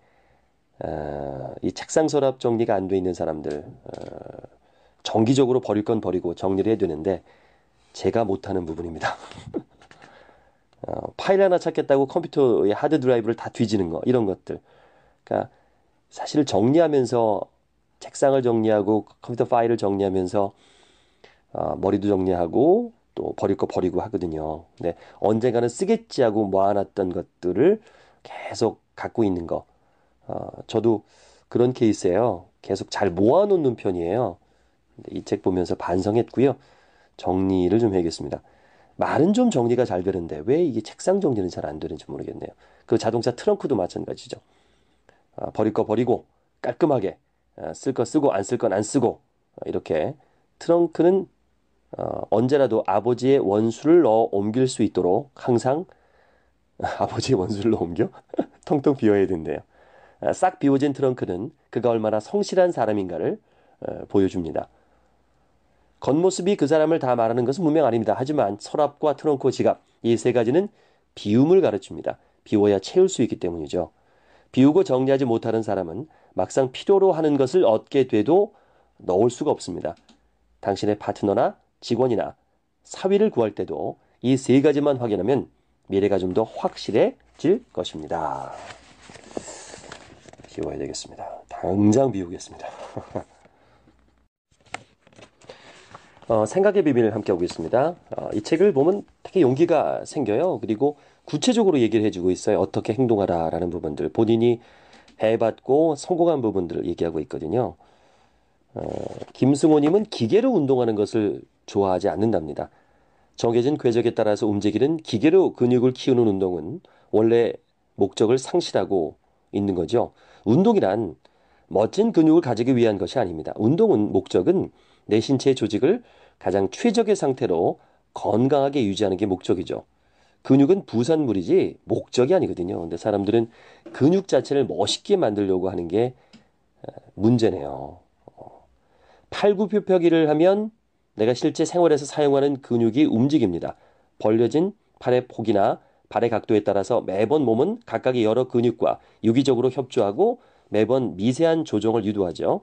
이 책상 서랍 정리가 안 돼 있는 사람들 정기적으로 버릴 건 버리고 정리를 해야 되는데 제가 못하는 부분입니다. 어, 파일 하나 찾겠다고 컴퓨터의 하드 드라이브를 다 뒤지는 거 이런 것들. 그러니까 사실 정리하면서 책상을 정리하고 컴퓨터 파일을 정리하면서 어, 머리도 정리하고 또 버릴 거 버리고 하거든요. 근데 언젠가는 쓰겠지 하고 모아놨던 것들을 계속 갖고 있는 거. 어, 저도 그런 케이스예요. 계속 잘 모아놓는 편이에요. 이 책 보면서 반성했고요. 정리를 좀 해야겠습니다. 말은 좀 정리가 잘 되는데 왜 이게 책상 정리는 잘 안 되는지 모르겠네요. 그 자동차 트렁크도 마찬가지죠. 아, 버릴 거 버리고 깔끔하게 아, 쓸거 쓰고 안 쓸 건 안 쓰고 아, 이렇게 트렁크는 어, 언제라도 아버지의 원수를 넣어 옮길 수 있도록 항상 아, 아버지의 원수를 넣어 옮겨 텅텅 비워야 된대요. 아, 싹 비워진 트렁크는 그가 얼마나 성실한 사람인가를 어, 보여줍니다. 겉모습이 그 사람을 다 말하는 것은 분명 아닙니다. 하지만 서랍과 트렁크 지갑 이 세 가지는 비움을 가르칩니다. 비워야 채울 수 있기 때문이죠. 비우고 정리하지 못하는 사람은 막상 필요로 하는 것을 얻게 돼도 넣을 수가 없습니다. 당신의 파트너나 직원이나 사위를 구할 때도 이 세 가지만 확인하면 미래가 좀 더 확실해질 것입니다. 비워야 되겠습니다. 당장 비우겠습니다. 어, 생각의 비밀을 함께하고 있습니다. 어, 이 책을 보면 되게 용기가 생겨요. 그리고 구체적으로 얘기를 해주고 있어요. 어떻게 행동하라라는 부분들, 본인이 해봤고 성공한 부분들을 얘기하고 있거든요. 어, 김승호님은 기계로 운동하는 것을 좋아하지 않는답니다. 정해진 궤적에 따라서 움직이는 기계로 근육을 키우는 운동은 원래 목적을 상실하고 있는 거죠. 운동이란 멋진 근육을 가지기 위한 것이 아닙니다. 운동은 목적은 내 신체의 조직을 가장 최적의 상태로 건강하게 유지하는 게 목적이죠. 근육은 부산물이지 목적이 아니거든요. 근데 사람들은 근육 자체를 멋있게 만들려고 하는 게 어, 문제네요. 팔굽혀펴기를 하면 내가 실제 생활에서 사용하는 근육이 움직입니다. 벌려진 팔의 폭이나 발의 각도에 따라서 매번 몸은 각각의 여러 근육과 유기적으로 협조하고 매번 미세한 조정을 유도하죠.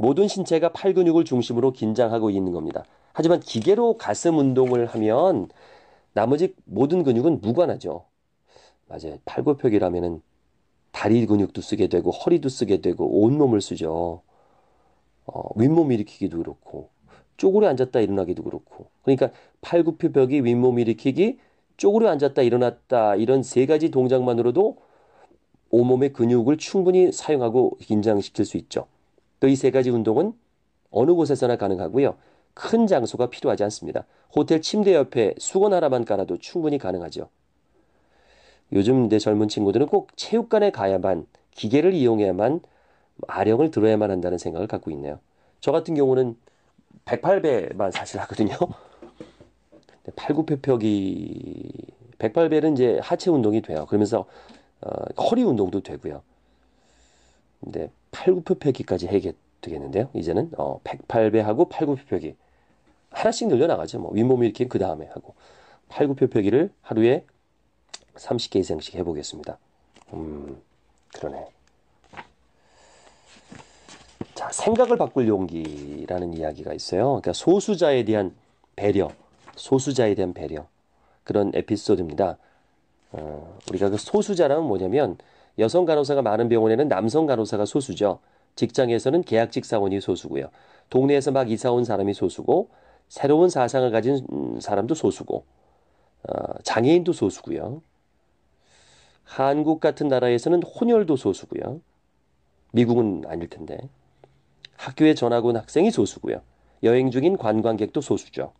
모든 신체가 팔 근육을 중심으로 긴장하고 있는 겁니다. 하지만 기계로 가슴 운동을 하면 나머지 모든 근육은 무관하죠. 맞아요. 팔굽혀기라면은 다리 근육도 쓰게 되고 허리도 쓰게 되고 온몸을 쓰죠. 어, 윗몸 일으키기도 그렇고 쪼그려 앉았다 일어나기도 그렇고 그러니까 팔굽혀펴기 윗몸 일으키기 쪼그려 앉았다 일어났다 이런 세 가지 동작만으로도 온몸의 근육을 충분히 사용하고 긴장시킬 수 있죠. 또이세 가지 운동은 어느 곳에서나 가능하고요. 큰 장소가 필요하지 않습니다. 호텔 침대 옆에 수건 하나만 깔아도 충분히 가능하죠. 요즘 내 젊은 친구들은 꼭 체육관에 가야만 기계를 이용해야만 아령을 들어야만 한다는 생각을 갖고 있네요. 저 같은 경우는 108배만 사실 하거든요. 8구표펴기 108배는 이제 하체 운동이 돼요. 그러면서 어, 허리 운동도 되고요. 근데 8구표펴기까지 해결 되겠는데요. 이제는 어, 108배하고 8구표펴기 하나씩 늘려나가죠. 뭐 윗몸 일으킨그 다음에 하고 8구표펴기를 하루에 30개 이상씩 해보겠습니다. 음, 그러네. 자, 생각을 바꿀 용기라는 이야기가 있어요. 그러니까 소수자에 대한 배려, 소수자에 대한 배려 그런 에피소드입니다. 어, 우리가 그 소수자라면 뭐냐면 여성 간호사가 많은 병원에는 남성 간호사가 소수죠. 직장에서는 계약직 사원이 소수고요. 동네에서 막 이사 온 사람이 소수고 새로운 사상을 가진 음, 사람도 소수고 어, 장애인도 소수고요. 한국 같은 나라에서는 혼혈도 소수고요. 미국은 아닐 텐데. 학교에 전학 온 학생이 소수고요. 여행 중인 관광객도 소수죠.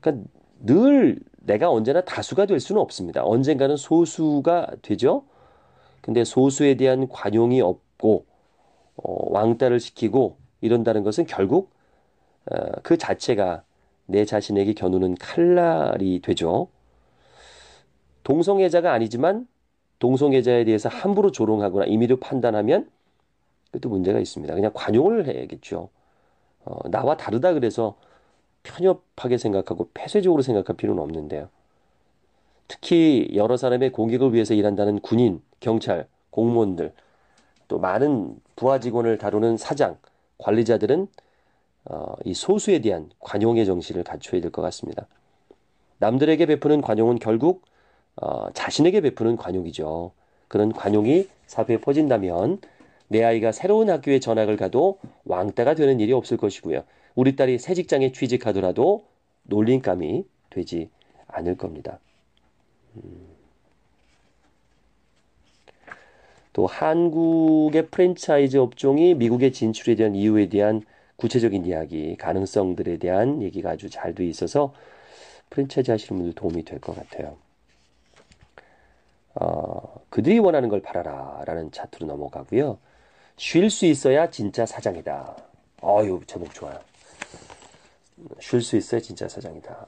그러니까 늘 내가 언제나 다수가 될 수는 없습니다. 언젠가는 소수가 되죠. 근데 소수에 대한 관용이 없고 어, 왕따를 시키고 이런다는 것은 결국 어, 그 자체가 내 자신에게 겨누는 칼날이 되죠. 동성애자가 아니지만 동성애자에 대해서 함부로 조롱하거나 임의로 판단하면 그것도 문제가 있습니다. 그냥 관용을 해야겠죠. 어, 나와 다르다 그래서 편협하게 생각하고 폐쇄적으로 생각할 필요는 없는데요. 특히 여러 사람의 공익을 위해서 일한다는 군인, 경찰, 공무원들, 또 많은 부하 직원을 다루는 사장, 관리자들은 어, 이 소수에 대한 관용의 정신을 갖춰야 될 것 같습니다. 남들에게 베푸는 관용은 결국 어, 자신에게 베푸는 관용이죠. 그런 관용이 사회에 퍼진다면 내 아이가 새로운 학교에 전학을 가도 왕따가 되는 일이 없을 것이고요. 우리 딸이 새 직장에 취직하더라도 놀림감이 되지 않을 겁니다. 음. 또 한국의 프랜차이즈 업종이 미국에 진출에 대한 이유에 대한 구체적인 이야기, 가능성들에 대한 얘기가 아주 잘 돼 있어서 프랜차이즈 하시는 분들 도움이 될 것 같아요. 어, 그들이 원하는 걸 팔아라 라는 차트로 넘어가고요. 쉴수 있어야 진짜 사장이다. 어유 제목 좋아요. 쉴 수 있어야 진짜 사장이다.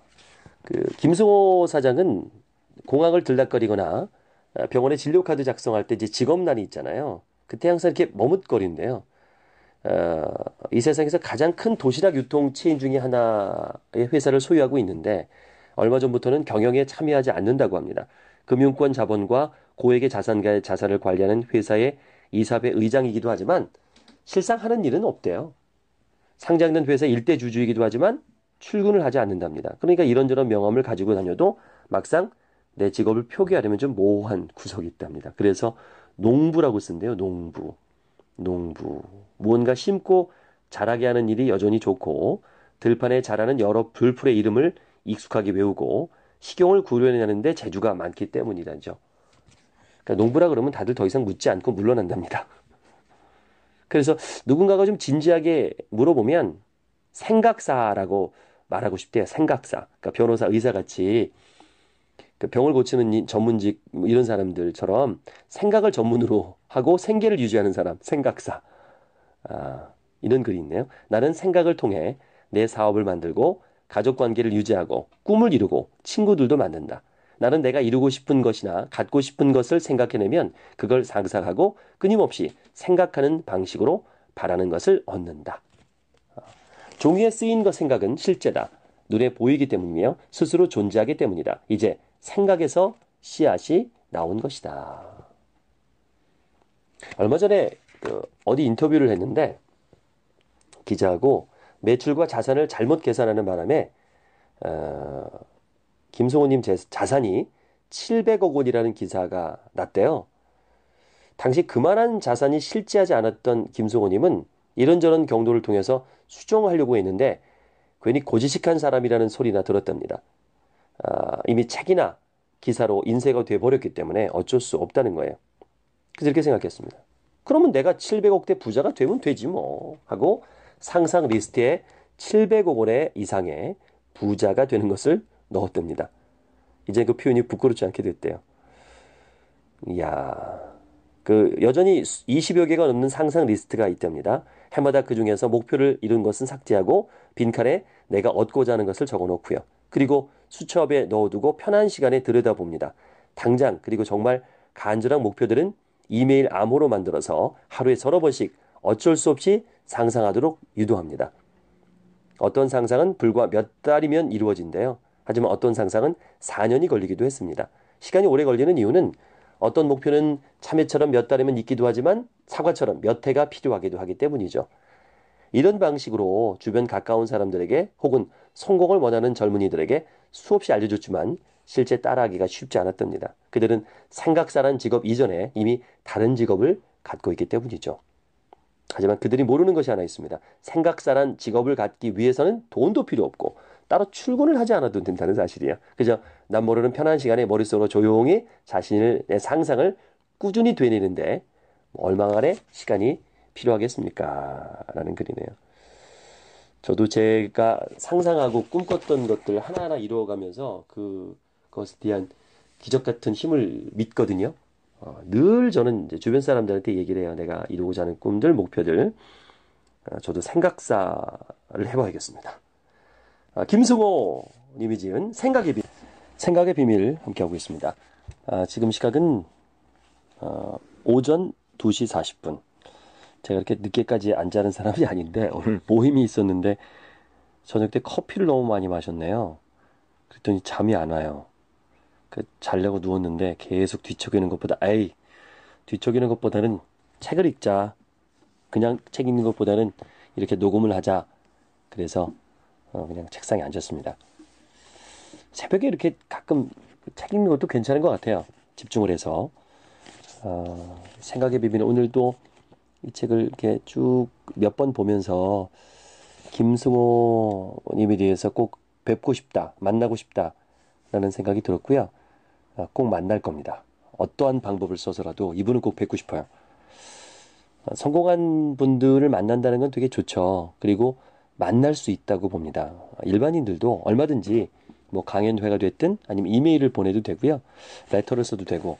그 김승호 사장은 공항을 들락거리거나 아, 병원에 진료 카드 작성할 때 이제 직업난이 있잖아요. 그때 항상 이렇게 머뭇거린데요 어, 아, 이 세상에서 가장 큰 도시락 유통 체인 중의 하나의 회사를 소유하고 있는데 얼마 전부터는 경영에 참여하지 않는다고 합니다. 금융권 자본과 고액의 자산가의 자산을 관리하는 회사의 이사회 의장이기도 하지만 실상 하는 일은 없대요. 상장된 회사 일대 주주이기도 하지만 출근을 하지 않는답니다. 그러니까 이런저런 명함을 가지고 다녀도 막상 내 직업을 표기하려면 좀 모호한 구석이 있답니다. 그래서 농부라고 쓴대요. 농부. 농부. 무언가 심고 자라게 하는 일이 여전히 좋고 들판에 자라는 여러 불풀의 이름을 익숙하게 외우고 식용을 구려내는데 재주가 많기 때문이다죠. 그러니까 농부라 그러면 다들 더 이상 묻지 않고 물러난답니다. 그래서 누군가가 좀 진지하게 물어보면 생각사라고 말하고 싶대요. 생각사. 그러니까 변호사, 의사 같이 그 병을 고치는 전문직 뭐 이런 사람들처럼 생각을 전문으로 하고 생계를 유지하는 사람, 생각사. 아, 이런 글이 있네요. 나는 생각을 통해 내 사업을 만들고 가족 관계를 유지하고 꿈을 이루고 친구들도 만든다. 나는 내가 이루고 싶은 것이나 갖고 싶은 것을 생각해내면 그걸 상상하고 끊임없이 생각하는 방식으로 바라는 것을 얻는다. 아, 종이에 쓰인 것 생각은 실제다. 눈에 보이기 때문이며 스스로 존재하기 때문이다. 이제 생각에서 씨앗이 나온 것이다. 얼마 전에 그 어디 인터뷰를 했는데 기자하고 매출과 자산을 잘못 계산하는 바람에 어, 김성호님 자산이 700억 원이라는 기사가 났대요. 당시 그만한 자산이 실지하지 않았던 김성호님은 이런저런 경로를 통해서 수정하려고 했는데 괜히 고지식한 사람이라는 소리나 들었답니다. 아, 이미 책이나 기사로 인쇄가 돼버렸기 때문에 어쩔 수 없다는 거예요. 그래서 이렇게 생각했습니다. 그러면 내가 700억대 부자가 되면 되지 뭐 하고 상상 리스트에 700억 원의 이상의 부자가 되는 것을 넣었답니다. 이제 그 표현이 부끄럽지 않게 됐대요. 이야. 그 여전히 20여 개가 넘는 상상 리스트가 있답니다. 해마다 그 중에서 목표를 이룬 것은 삭제하고 빈칸에 내가 얻고자 하는 것을 적어 놓고요. 그리고 수첩에 넣어두고 편한 시간에 들여다봅니다. 당장 그리고 정말 간절한 목표들은 이메일 암호로 만들어서 하루에 서너 번씩 어쩔 수 없이 상상하도록 유도합니다. 어떤 상상은 불과 몇 달이면 이루어진대요. 하지만 어떤 상상은 4년이 걸리기도 했습니다. 시간이 오래 걸리는 이유는 어떤 목표는 참외처럼 몇 달이면 있기도 하지만 사과처럼 몇 해가 필요하기도 하기 때문이죠. 이런 방식으로 주변 가까운 사람들에게 혹은 성공을 원하는 젊은이들에게 수없이 알려줬지만 실제 따라하기가 쉽지 않았답니다. 그들은 생각사란 직업 이전에 이미 다른 직업을 갖고 있기 때문이죠. 하지만 그들이 모르는 것이 하나 있습니다. 생각사란 직업을 갖기 위해서는 돈도 필요 없고 따로 출근을 하지 않아도 된다는 사실이에요. 그죠? 남 모르는 편한 시간에 머릿속으로 조용히 자신의 상상을 꾸준히 되뇌는데 뭐 얼마간의 시간이 필요하겠습니까? 라는 글이네요. 저도 제가 상상하고 꿈꿨던 것들 하나하나 이루어가면서 그, 그것에 대한 기적 같은 힘을 믿거든요. 어, 늘 저는 이제 주변 사람들한테 얘기를 해요. 내가 이루고자 하는 꿈들, 목표들. 어, 저도 생각사를 해봐야겠습니다. 아, 김승호 님이 지은 생각의 비밀, 생각의 비밀 함께하고 있습니다. 아, 지금 시각은 어, 오전 2시 40분. 제가 이렇게 늦게까지 안 자는 사람이 아닌데 오늘 모임이 있었는데 저녁 때 커피를 너무 많이 마셨네요. 그랬더니 잠이 안 와요. 그 자려고 누웠는데 계속 뒤척이는 것보다 에이 뒤척이는 것보다는 책을 읽자. 그냥 책 읽는 것보다는 이렇게 녹음을 하자. 그래서 어, 그냥 책상에 앉았습니다. 새벽에 이렇게 가끔 책 읽는 것도 괜찮은 것 같아요. 집중을 해서. 어, 생각의 비밀는 오늘도 이 책을 이렇게 쭉 몇 번 보면서 김승호 님에 대해서 꼭 뵙고 싶다, 만나고 싶다, 라는 생각이 들었고요. 어, 꼭 만날 겁니다. 어떠한 방법을 써서라도 이분은 꼭 뵙고 싶어요. 어, 성공한 분들을 만난다는 건 되게 좋죠. 그리고 만날 수 있다고 봅니다. 일반인들도 얼마든지 뭐 강연회가 됐든 아니면 이메일을 보내도 되고요. 레터를 써도 되고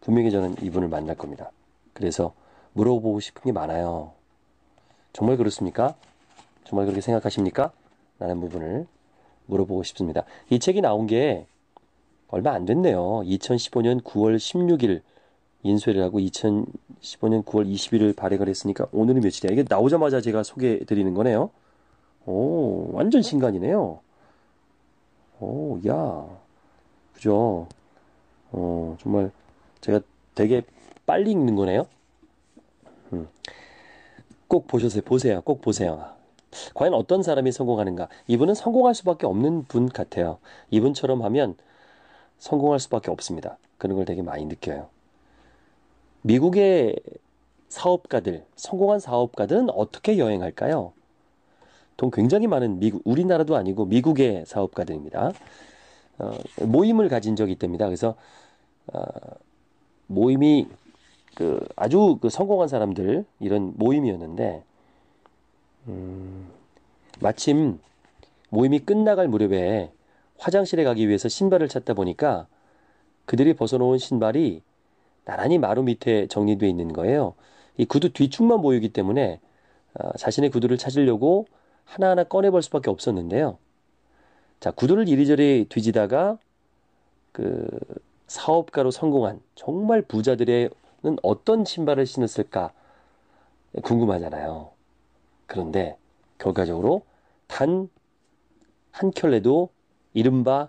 분명히 저는 이분을 만날 겁니다. 그래서 물어보고 싶은 게 많아요. 정말 그렇습니까? 정말 그렇게 생각하십니까? 라는 부분을 물어보고 싶습니다. 이 책이 나온 게 얼마 안 됐네요. 2015년 9월 16일 인쇄를 하고 2015년 9월 20일을 발행을 했으니까 오늘은 며칠이야. 이게 나오자마자 제가 소개해 드리는 거네요. 오, 완전 신간이네요. 오, 야. 그죠? 어, 정말 제가 되게 빨리 읽는 거네요. 음. 꼭 보셔서 보세요. 꼭 보세요. 과연 어떤 사람이 성공하는가? 이분은 성공할 수밖에 없는 분 같아요. 이분처럼 하면 성공할 수밖에 없습니다. 그런 걸 되게 많이 느껴요. 미국의 사업가들, 성공한 사업가들은 어떻게 여행할까요? 돈 굉장히 많은 미국 우리나라도 아니고 미국의 사업가들입니다. 어, 모임을 가진 적이 있답니다. 그래서 어, 모임이 그 아주 그 성공한 사람들 이런 모임이었는데 음, 마침 모임이 끝나갈 무렵에 화장실에 가기 위해서 신발을 찾다 보니까 그들이 벗어놓은 신발이 나란히 마루 밑에 정리돼 있는 거예요. 이 구두 뒤축만 보이기 때문에 어, 자신의 구두를 찾으려고 하나하나 꺼내볼 수밖에 없었는데요. 자, 구두를 이리저리 뒤지다가 그 사업가로 성공한 정말 부자들은 어떤 신발을 신었을까 궁금하잖아요. 그런데 결과적으로 단 한 켤레도 이른바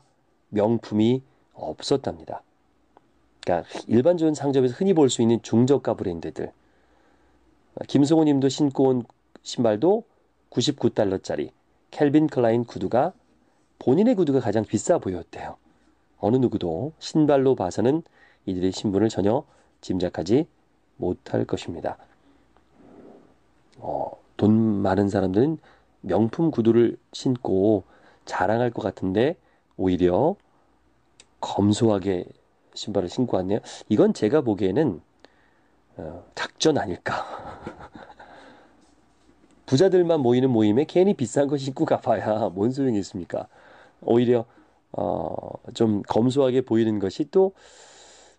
명품이 없었답니다. 그러니까 일반적인 상점에서 흔히 볼 수 있는 중저가 브랜드들. 김성호 님도 신고 온 신발도 99달러짜리 캘빈 클라인 구두가 본인의 구두가 가장 비싸 보였대요. 어느 누구도 신발로 봐서는 이들의 신분을 전혀 짐작하지 못할 것입니다. 어, 돈 많은 사람들은 명품 구두를 신고 자랑할 것 같은데 오히려 검소하게 신발을 신고 왔네요. 이건 제가 보기에는 어, 작전 아닐까. 부자들만 모이는 모임에 괜히 비싼 거 신고 가봐야 뭔 소용이 있습니까? 오히려 어, 좀 검소하게 보이는 것이 또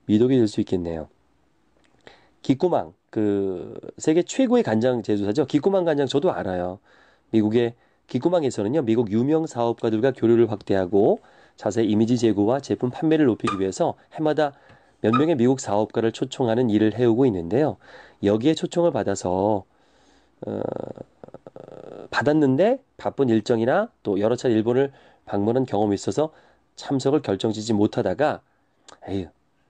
미덕이 될 수 있겠네요. 기꼬망 그 세계 최고의 간장 제조사죠. 기꼬망 간장 저도 알아요. 미국의 기꼬망에서는요. 미국 유명 사업가들과 교류를 확대하고 자세 이미지 제고와 제품 판매를 높이기 위해서 해마다 몇 명의 미국 사업가를 초청하는 일을 해오고 있는데요. 여기에 초청을 받아서 어, 받았는데 바쁜 일정이나 또 여러 차례 일본을 방문한 경험이 있어서 참석을 결정짓지 못하다가 에휴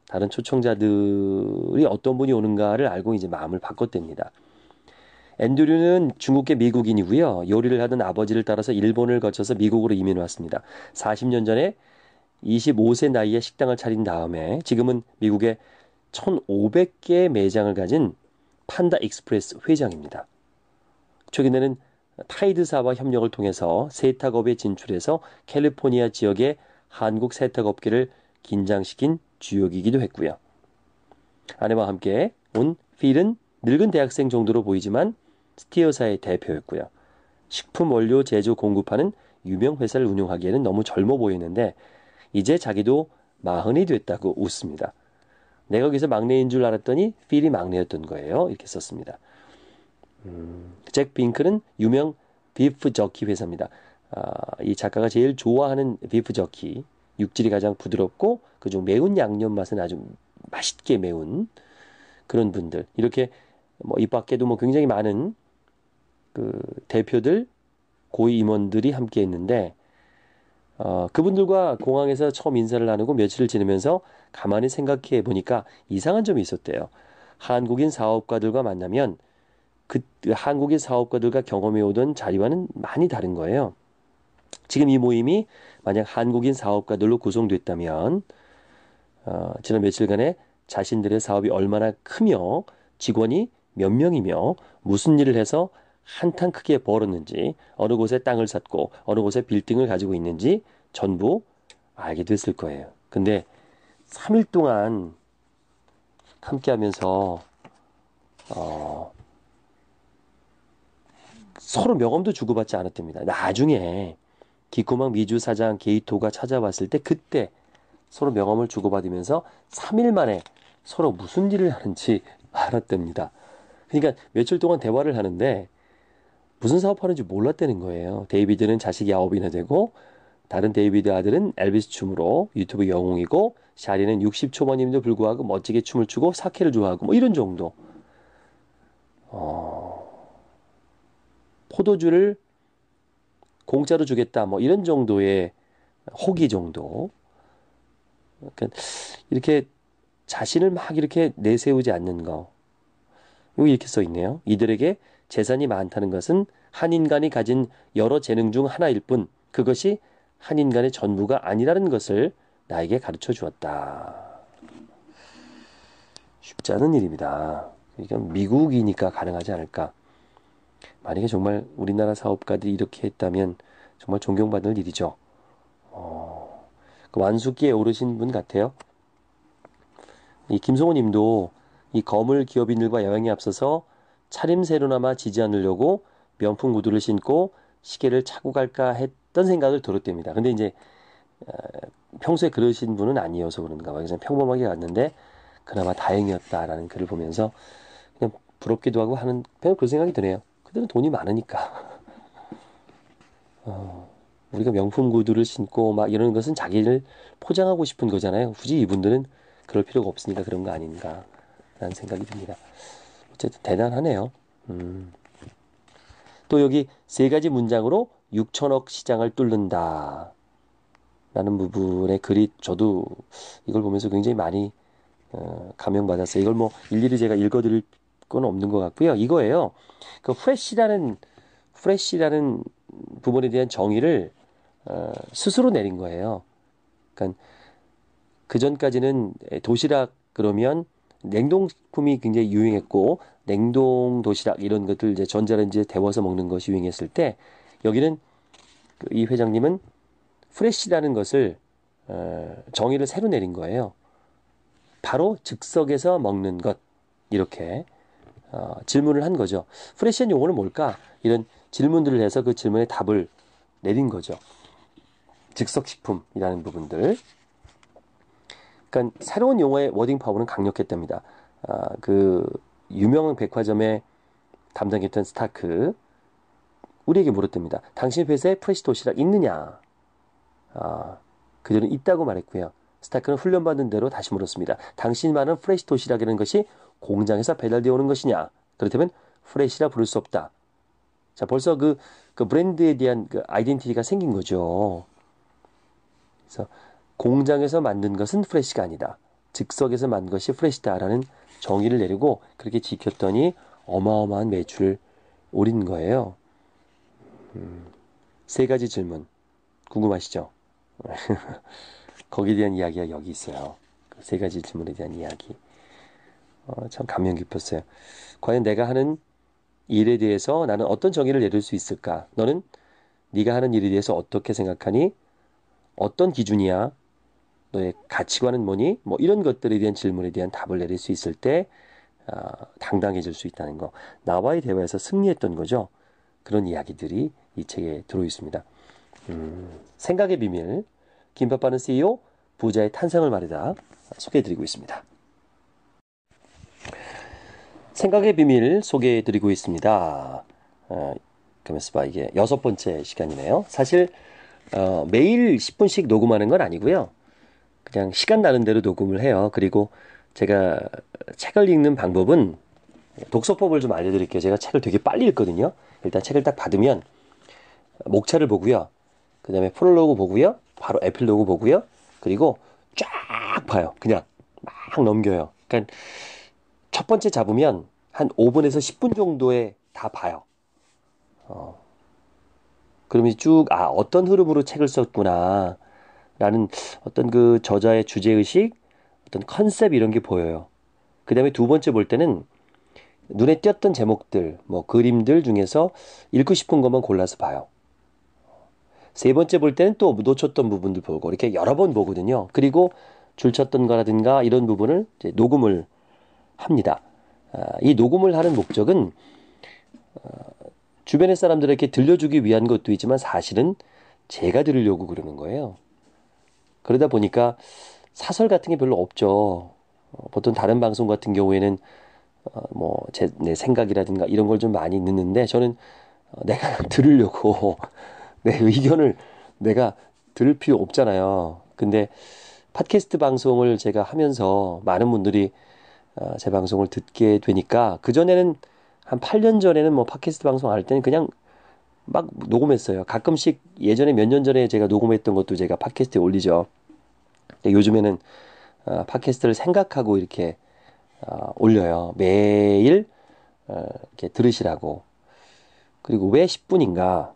다른 초청자들이 어떤 분이 오는가를 알고 이제 마음을 바꿨답니다. 앤드류는 중국계 미국인이고요. 요리를 하던 아버지를 따라서 일본을 거쳐서 미국으로 이민 왔습니다. 40년 전에 25세 나이에 식당을 차린 다음에 지금은 미국에 1 5 0 0개 매장을 가진 판다 익스프레스 회장입니다. 최근에는 타이드사와 협력을 통해서 세탁업에 진출해서 캘리포니아 지역의 한국 세탁업계를 긴장시킨 주역이기도 했고요. 아내와 함께 온 필은 늙은 대학생 정도로 보이지만 스티어사의 대표였고요. 식품 원료 제조 공급하는 유명 회사를 운영하기에는 너무 젊어 보이는데 이제 자기도 마흔이 됐다고 웃습니다. 내가 거기서 막내인 줄 알았더니 필이 막내였던 거예요. 이렇게 썼습니다. 음, 잭빙크는 유명 비프 저키 회사입니다. 아, 이 작가가 제일 좋아하는 비프 저키 육질이 가장 부드럽고 그중 매운 양념 맛은 아주 맛있게 매운 그런 분들 이렇게 뭐입 밖에도 뭐 굉장히 많은 그 대표들 고위 임원들이 함께 했는데 어, 그분들과 공항에서 처음 인사를 나누고 며칠을 지내면서 가만히 생각해 보니까 이상한 점이 있었대요. 한국인 사업가들과 만나면 그 한국의 사업가들과 경험해오던 자리와는 많이 다른 거예요. 지금 이 모임이 만약 한국인 사업가들로 구성됐다면 어, 지난 며칠간에 자신들의 사업이 얼마나 크며 직원이 몇 명이며 무슨 일을 해서 한탄 크게 벌었는지 어느 곳에 땅을 샀고 어느 곳에 빌딩을 가지고 있는지 전부 알게 됐을 거예요. 근데 3일 동안 함께 하면서 어, 서로 명함도 주고받지 않았답니다. 나중에 기코망 미주 사장 게이토가 찾아왔을 때 그때 서로 명함을 주고받으면서 3일 만에 서로 무슨 일을 하는지 알았답니다. 그러니까 며칠 동안 대화를 하는데 무슨 사업하는지 몰랐다는 거예요. 데이비드는 자식이 아홉이나 되고 다른 데이비드 아들은 엘비스 춤으로 유튜브 영웅이고 샤리는 60초반임도 불구하고 멋지게 춤을 추고 사케를 좋아하고 뭐 이런 정도. 어... 포도주를 공짜로 주겠다 뭐 이런 정도의 호기 정도 그러니까 이렇게 자신을 막 이렇게 내세우지 않는 거 여기 이렇게 써 있네요 이들에게 재산이 많다는 것은 한 인간이 가진 여러 재능 중 하나일 뿐 그것이 한 인간의 전부가 아니라는 것을 나에게 가르쳐 주었다 쉽지 않은 일입니다 이건 미국이니까 가능하지 않을까 만약에 정말 우리나라 사업가들이 이렇게 했다면 정말 존경받을 일이죠. 어, 그 완숙기에 오르신 분 같아요. 이 김성호 님도 이 거물 기업인들과 여행에 앞서서 차림새로나마 지지 않으려고 명품 구두를 신고 시계를 차고 갈까 했던 생각을 들었답니다. 근데 이제 어, 평소에 그러신 분은 아니어서 그런가 봐요. 그냥 평범하게 갔는데 그나마 다행이었다라는 글을 보면서 그냥 부럽기도 하고 하는 그런 생각이 드네요. 그들은 돈이 많으니까. 어, 우리가 명품 구두를 신고 막이런 것은 자기를 포장하고 싶은 거잖아요. 굳이 이분들은 그럴 필요가 없으니까 그런 거 아닌가 라는 생각이 듭니다. 어쨌든 대단하네요. 음. 또 여기 세 가지 문장으로 6천억 시장을 뚫는다. 라는 부분의 글이 저도 이걸 보면서 굉장히 많이 어, 감명받았어요. 이걸 뭐 일일이 제가 읽어드릴 그건 없는 것 같고요. 이거예요. 그 프레시라는 프레시라는 부분에 대한 정의를 어, 스스로 내린 거예요. 그러니까 그 전까지는 도시락 그러면 냉동품이 굉장히 유행했고 냉동 도시락 이런 것들 이제 전자레인지에 데워서 먹는 것이 유행했을 때 여기는 그 이 회장님은 프레시라는 것을 어, 정의를 새로 내린 거예요. 바로 즉석에서 먹는 것 이렇게 어, 질문을 한 거죠. 프레시한 용어는 뭘까? 이런 질문들을 해서 그 질문에 답을 내린 거죠. 즉석식품이라는 부분들. 그러니까 새로운 용어의 워딩 파워는 강력했답니다. 아, 그 유명한 백화점의 담당했던 스타크 우리에게 물었답니다. 당신 회사에 프레시 도시락 있느냐? 아, 그들은 있다고 말했고요. 스타크는 훈련받은 대로 다시 물었습니다. 당신만은 프레시 도시락이라는 것이 공장에서 배달되어 오는 것이냐? 그렇다면 프레시라 부를 수 없다. 자, 벌써 그, 그 브랜드에 대한 그 아이덴티티가 생긴 거죠. 그래서 공장에서 만든 것은 프레시가 아니다. 즉석에서 만 것이 프레시다라는 정의를 내리고 그렇게 지켰더니 어마어마한 매출을 올린 거예요. 음, 세 가지 질문 궁금하시죠? 거기에 대한 이야기가 여기 있어요. 그세 가지 질문에 대한 이야기. 어, 참 감명 깊었어요. 과연 내가 하는 일에 대해서 나는 어떤 정의를 내릴 수 있을까? 너는 네가 하는 일에 대해서 어떻게 생각하니? 어떤 기준이야? 너의 가치관은 뭐니? 뭐 이런 것들에 대한 질문에 대한 답을 내릴 수 있을 때 어, 당당해질 수 있다는 거. 나와의 대화에서 승리했던 거죠. 그런 이야기들이 이 책에 들어 있습니다. 음, 생각의 비밀, 김밥바는 CEO 부자의 탄생을 말이다 소개해드리고 있습니다. 생각의 비밀 소개해 드리고 있습니다. 가면스바 어, 이게 여섯 번째 시간이네요. 사실 어, 매일 10분씩 녹음하는 건 아니고요. 그냥 시간 나는 대로 녹음을 해요. 그리고 제가 책을 읽는 방법은 독서법을 좀 알려드릴게요. 제가 책을 되게 빨리 읽거든요. 일단 책을 딱 받으면 목차를 보고요. 그 다음에 프롤로그 보고요. 바로 에필로그 보고요. 그리고 쫙 봐요. 그냥 막 넘겨요. 그러니까 첫 번째 잡으면 한 5분에서 10분 정도에 다 봐요. 어. 그러면 쭉, 아, 어떤 흐름으로 책을 썼구나. 라는 어떤 그 저자의 주제의식, 어떤 컨셉 이런 게 보여요. 그 다음에 두 번째 볼 때는 눈에 띄었던 제목들, 뭐 그림들 중에서 읽고 싶은 것만 골라서 봐요. 세 번째 볼 때는 또 놓쳤던 부분들 보고 이렇게 여러 번 보거든요. 그리고 줄쳤던 거라든가 이런 부분을 녹음을 합니다. 아, 이 녹음을 하는 목적은 어, 주변의 사람들에게 들려주기 위한 것도 있지만 사실은 제가 들으려고 그러는 거예요. 그러다 보니까 사설 같은 게 별로 없죠. 어, 보통 다른 방송 같은 경우에는 어, 뭐제 내 생각이라든가 이런 걸 좀 많이 넣는데 저는 내가 들으려고 내 의견을 내가 들을 필요 없잖아요. 근데 팟캐스트 방송을 제가 하면서 많은 분들이 어, 제 방송을 듣게 되니까 그전에는 한 8년 전에는 뭐 팟캐스트 방송 할 때는 그냥 막 녹음했어요. 가끔씩 예전에 몇 년 전에 제가 녹음했던 것도 제가 팟캐스트에 올리죠. 요즘에는 어, 팟캐스트를 생각하고 이렇게 어, 올려요. 매일 어, 이렇게 들으시라고. 그리고 왜 10분인가?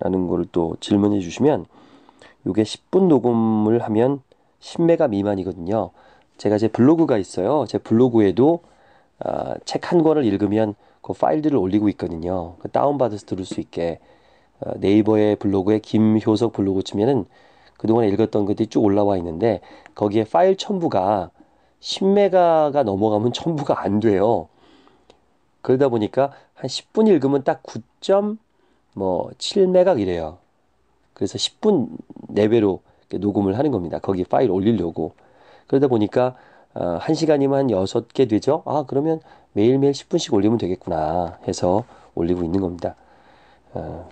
라는 거를 또 질문해 주시면 이게 10분 녹음을 하면 10메가 미만이거든요. 제가 제 블로그가 있어요. 제 블로그에도 어, 책한 권을 읽으면 그 파일들을 올리고 있거든요. 그 다운받아서 들을 수 있게 어, 네이버의 블로그에 김효석 블로그 치면은 그동안 읽었던 것들이 쭉 올라와 있는데 거기에 파일 첨부가 10메가가 넘어가면 첨부가 안 돼요. 그러다 보니까 한 10분 읽으면 딱 9.7메가 뭐 이래요. 그래서 10분 내외로 녹음을 하는 겁니다. 거기 파일 올리려고. 그러다 보니까 어, 1시간이면 한 6개 되죠? 아, 그러면 매일매일 10분씩 올리면 되겠구나 해서 올리고 있는 겁니다. 어,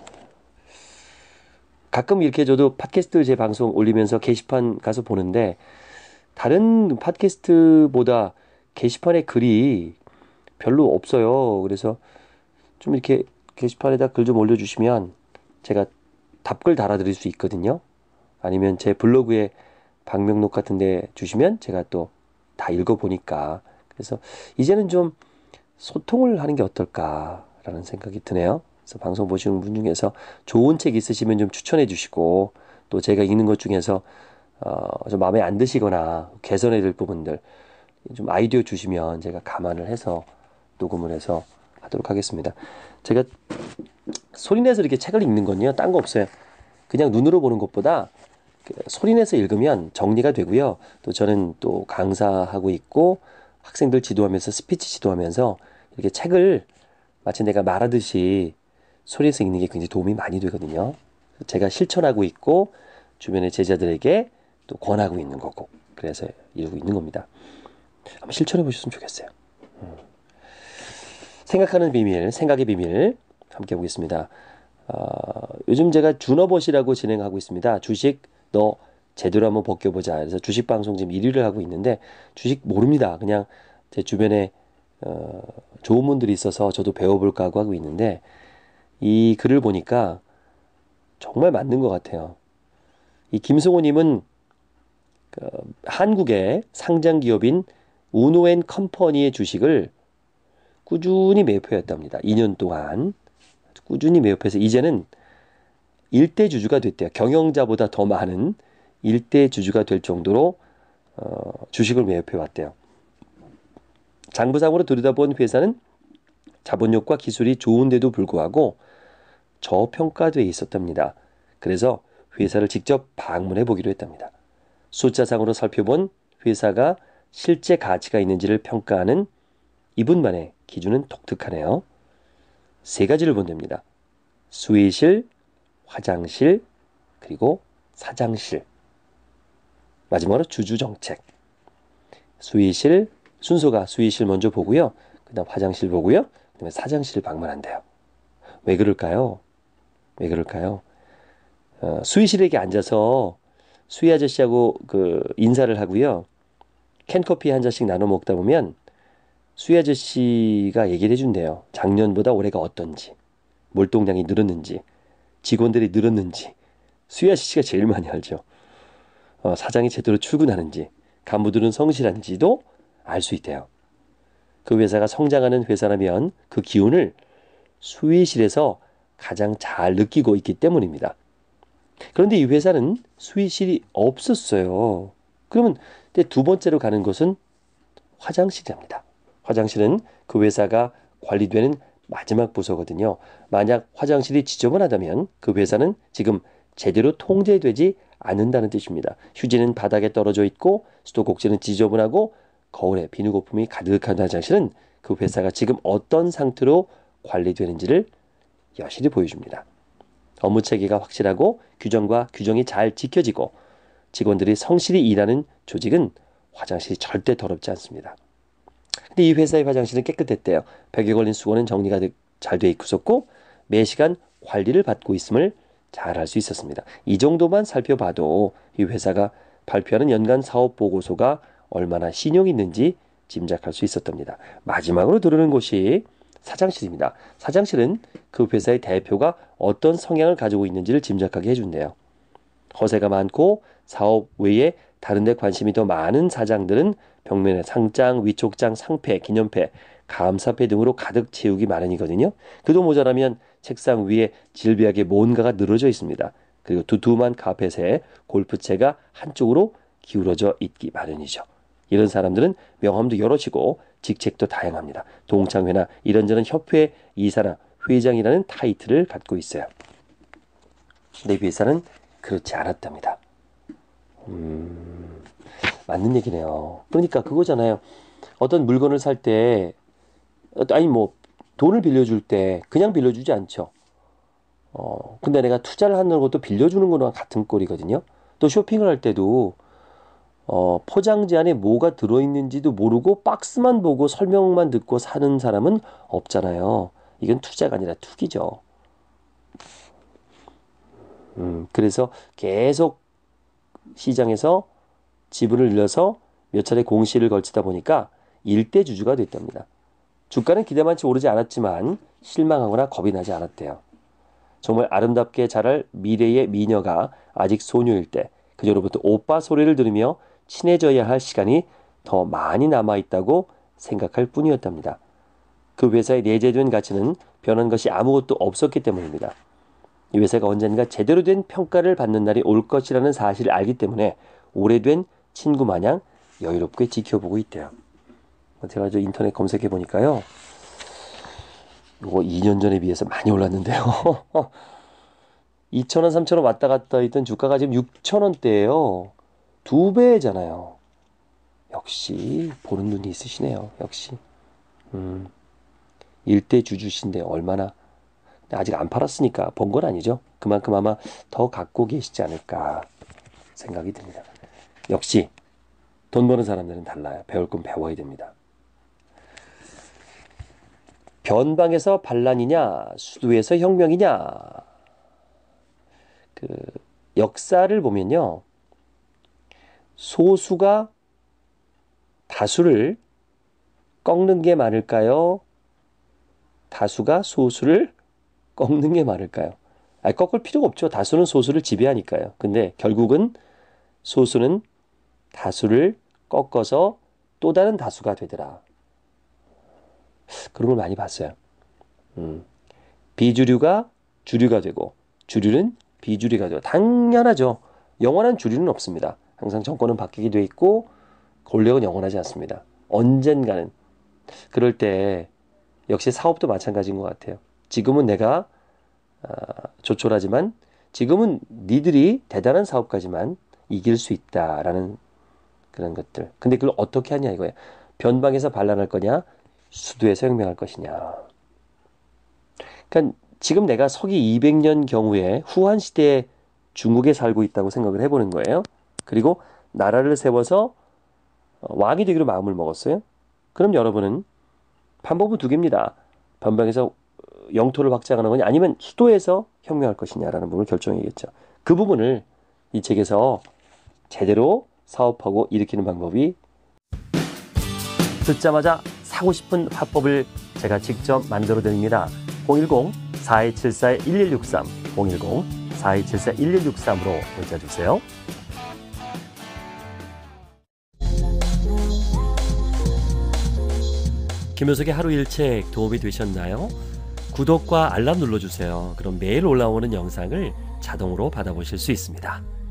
가끔 이렇게 저도 팟캐스트 제 방송 올리면서 게시판 가서 보는데 다른 팟캐스트보다 게시판에 글이 별로 없어요. 그래서 좀 이렇게 게시판에다 글 좀 올려주시면 제가 답글 달아드릴 수 있거든요. 아니면 제 블로그에 방명록 같은 데 주시면 제가 또 다 읽어보니까 그래서 이제는 좀 소통을 하는 게 어떨까라는 생각이 드네요. 그래서 방송 보시는 분 중에서 좋은 책 있으시면 좀 추천해 주시고 또 제가 읽는 것 중에서 어, 좀 마음에 안 드시거나 개선해야 될 부분들 좀 아이디어 주시면 제가 감안을 해서 녹음을 해서 하도록 하겠습니다. 제가 소리내서 이렇게 책을 읽는 건요, 딴 거 없어요. 그냥 눈으로 보는 것보다 소리내서 읽으면 정리가 되고요. 또 저는 또 강사하고 있고 학생들 지도하면서 스피치 지도하면서 이렇게 책을 마치 내가 말하듯이 소리에서 읽는 게 굉장히 도움이 많이 되거든요. 제가 실천하고 있고 주변의 제자들에게 또 권하고 있는 거고 그래서 이루고 있는 겁니다. 한번 실천해 보셨으면 좋겠어요. 음. 생각하는 비밀, 생각의 비밀 함께 보겠습니다. 어, 요즘 제가 주업봇이라고 진행하고 있습니다. 주식 너 제대로 한번 벗겨보자. 그래서 주식 방송 지금 1위를 하고 있는데 주식 모릅니다. 그냥 제 주변에 어, 좋은 분들이 있어서 저도 배워볼까 하고 하고 있는데 이 글을 보니까 정말 맞는 것 같아요. 이 김성호님은 그 한국의 상장 기업인 우노앤 컴퍼니의 주식을 꾸준히 매입했답니다. 2년 동안 꾸준히 매입해서 이제는 일대 주주가 됐대요. 경영자보다 더 많은 일대 주주가 될 정도로 어, 주식을 매입해 왔대요. 장부상으로 들여다본 회사는 자본력과 기술이 좋은데도 불구하고 저평가돼 있었답니다. 그래서 회사를 직접 방문해 보기로 했답니다. 숫자상으로 살펴본 회사가 실제 가치가 있는지를 평가하는 이분만의 기준은 독특하네요. 세 가지를 본답니다. 수의실, 화장실, 그리고 사장실. 마지막으로 주주정책. 수의실, 순서가 수의실 먼저 보고요. 그 다음 화장실 보고요. 그 다음에 사장실 방문한대요. 왜 그럴까요? 왜 그럴까요? 어, 수의실에게 앉아서 수의 아저씨하고 그 인사를 하고요. 캔커피 한 잔씩 나눠 먹다 보면 수의 아저씨가 얘기를 해준대요. 작년보다 올해가 어떤지, 몰동량이 늘었는지, 직원들이 늘었는지 수야 씨가 제일 많이 알죠. 어, 사장이 제대로 출근하는지 간부들은 성실한지도 알 수 있대요. 그 회사가 성장하는 회사라면 그 기운을 수의실에서 가장 잘 느끼고 있기 때문입니다. 그런데 이 회사는 수의실이 없었어요. 그러면 두 번째로 가는 곳은 화장실이랍니다. 화장실은 그 회사가 관리되는 마지막 부서거든요. 만약 화장실이 지저분하다면 그 회사는 지금 제대로 통제되지 않는다는 뜻입니다. 휴지는 바닥에 떨어져 있고 수도꼭지는 지저분하고 거울에 비누 거품이 가득한 화장실은 그 회사가 지금 어떤 상태로 관리되는지를 여실히 보여줍니다. 업무 체계가 확실하고 규정과 규정이 잘 지켜지고 직원들이 성실히 일하는 조직은 화장실이 절대 더럽지 않습니다. 근데 이 회사의 화장실은 깨끗했대요. 벽에 걸린 수건은 정리가 잘돼 있었고 매시간 관리를 받고 있음을 잘 알 수 있었습니다. 이 정도만 살펴봐도 이 회사가 발표하는 연간 사업 보고서가 얼마나 신용이 있는지 짐작할 수 있었답니다. 마지막으로 들르는 곳이 사장실입니다. 사장실은 그 회사의 대표가 어떤 성향을 가지고 있는지를 짐작하게 해준대요. 허세가 많고 사업 외에 다른데 관심이 더 많은 사장들은 벽면에 상장, 위촉장, 상패, 기념패, 감사패 등으로 가득 채우기 마련이거든요. 그도 모자라면 책상 위에 질비하게 뭔가가 늘어져 있습니다. 그리고 두툼한 카펫에 골프채가 한쪽으로 기울어져 있기 마련이죠. 이런 사람들은 명함도 여럿이고 직책도 다양합니다. 동창회나 이런저런 협회 이사나 회장이라는 타이틀을 갖고 있어요. 내데 비사는 그렇지 않았답니다. 음, 맞는 얘기네요. 그러니까 그거잖아요. 어떤 물건을 살 때, 아니 뭐 돈을 빌려줄 때 그냥 빌려주지 않죠. 어, 근데 내가 투자를 하는 것도 빌려주는 거랑 같은 꼴이거든요. 또 쇼핑을 할 때도 어, 포장지 안에 뭐가 들어있는지도 모르고 박스만 보고 설명만 듣고 사는 사람은 없잖아요. 이건 투자가 아니라 투기죠. 음, 그래서 계속 시장에서 지분을 늘려서 몇 차례 공시를 걸치다 보니까 일대 주주가 됐답니다. 주가는 기대만치 오르지 않았지만 실망하거나 겁이 나지 않았대요. 정말 아름답게 자랄 미래의 미녀가 아직 소녀일 때 그녀로부터 오빠 소리를 들으며 친해져야 할 시간이 더 많이 남아 있다고 생각할 뿐이었답니다. 그 회사에 내재된 가치는 변한 것이 아무것도 없었기 때문입니다. 이 회사가 언젠가 제대로 된 평가를 받는 날이 올 것이라는 사실을 알기 때문에 오래된 친구 마냥 여유롭게 지켜보고 있대요. 제가 저 인터넷 검색해 보니까요. 이거 2년 전에 비해서 많이 올랐는데요. 2,000원, 3,000원 왔다 갔다 했던 주가가 지금 6,000원대예요. 두 배잖아요. 역시 보는 눈이 있으시네요. 역시. 음. 일대 주주신데 얼마나 아직 안 팔았으니까 본 건 아니죠. 그만큼 아마 더 갖고 계시지 않을까 생각이 듭니다. 역시 돈 버는 사람들은 달라요. 배울 건 배워야 됩니다. 변방에서 반란이냐, 수도에서 혁명이냐. 그 역사를 보면요. 소수가 다수를 꺾는 게 많을까요? 다수가 소수를 꺾는 게 많을까요? 아 꺾을 필요가 없죠. 다수는 소수를 지배하니까요. 근데 결국은 소수는 다수를 꺾어서 또 다른 다수가 되더라. 그런 걸 많이 봤어요. 음. 비주류가 주류가 되고 주류는 비주류가 되고 당연하죠. 영원한 주류는 없습니다. 항상 정권은 바뀌게 돼 있고 권력은 영원하지 않습니다. 언젠가는 그럴 때 역시 사업도 마찬가지인 것 같아요. 지금은 내가 아, 조촐하지만 지금은 니들이 대단한 사업까지만 이길 수 있다라는 그런 것들. 근데 그걸 어떻게 하냐 이거예요. 변방에서 반란할 거냐, 수도에서 혁명할 것이냐. 그러니까 지금 내가 서기 200년 경우에 후한 시대에 중국에 살고 있다고 생각을 해보는 거예요. 그리고 나라를 세워서 어, 왕이 되기로 마음을 먹었어요. 그럼 여러분은 방법은 두 개입니다. 변방에서 영토를 확장하는 거냐 아니면 수도에서 혁명할 것이냐라는 부분을 결정이겠죠. 그 부분을 이 책에서 제대로 사업하고 일으키는 방법이 듣자마자 사고 싶은 화법을 제가 직접 만들어 드립니다. 010-4274-1163, 010-4274-1163으로 문자 주세요. 김효석의 하루 일책 도움이 되셨나요? 구독과 알람 눌러주세요. 그럼 매일 올라오는 영상을 자동으로 받아보실 수 있습니다.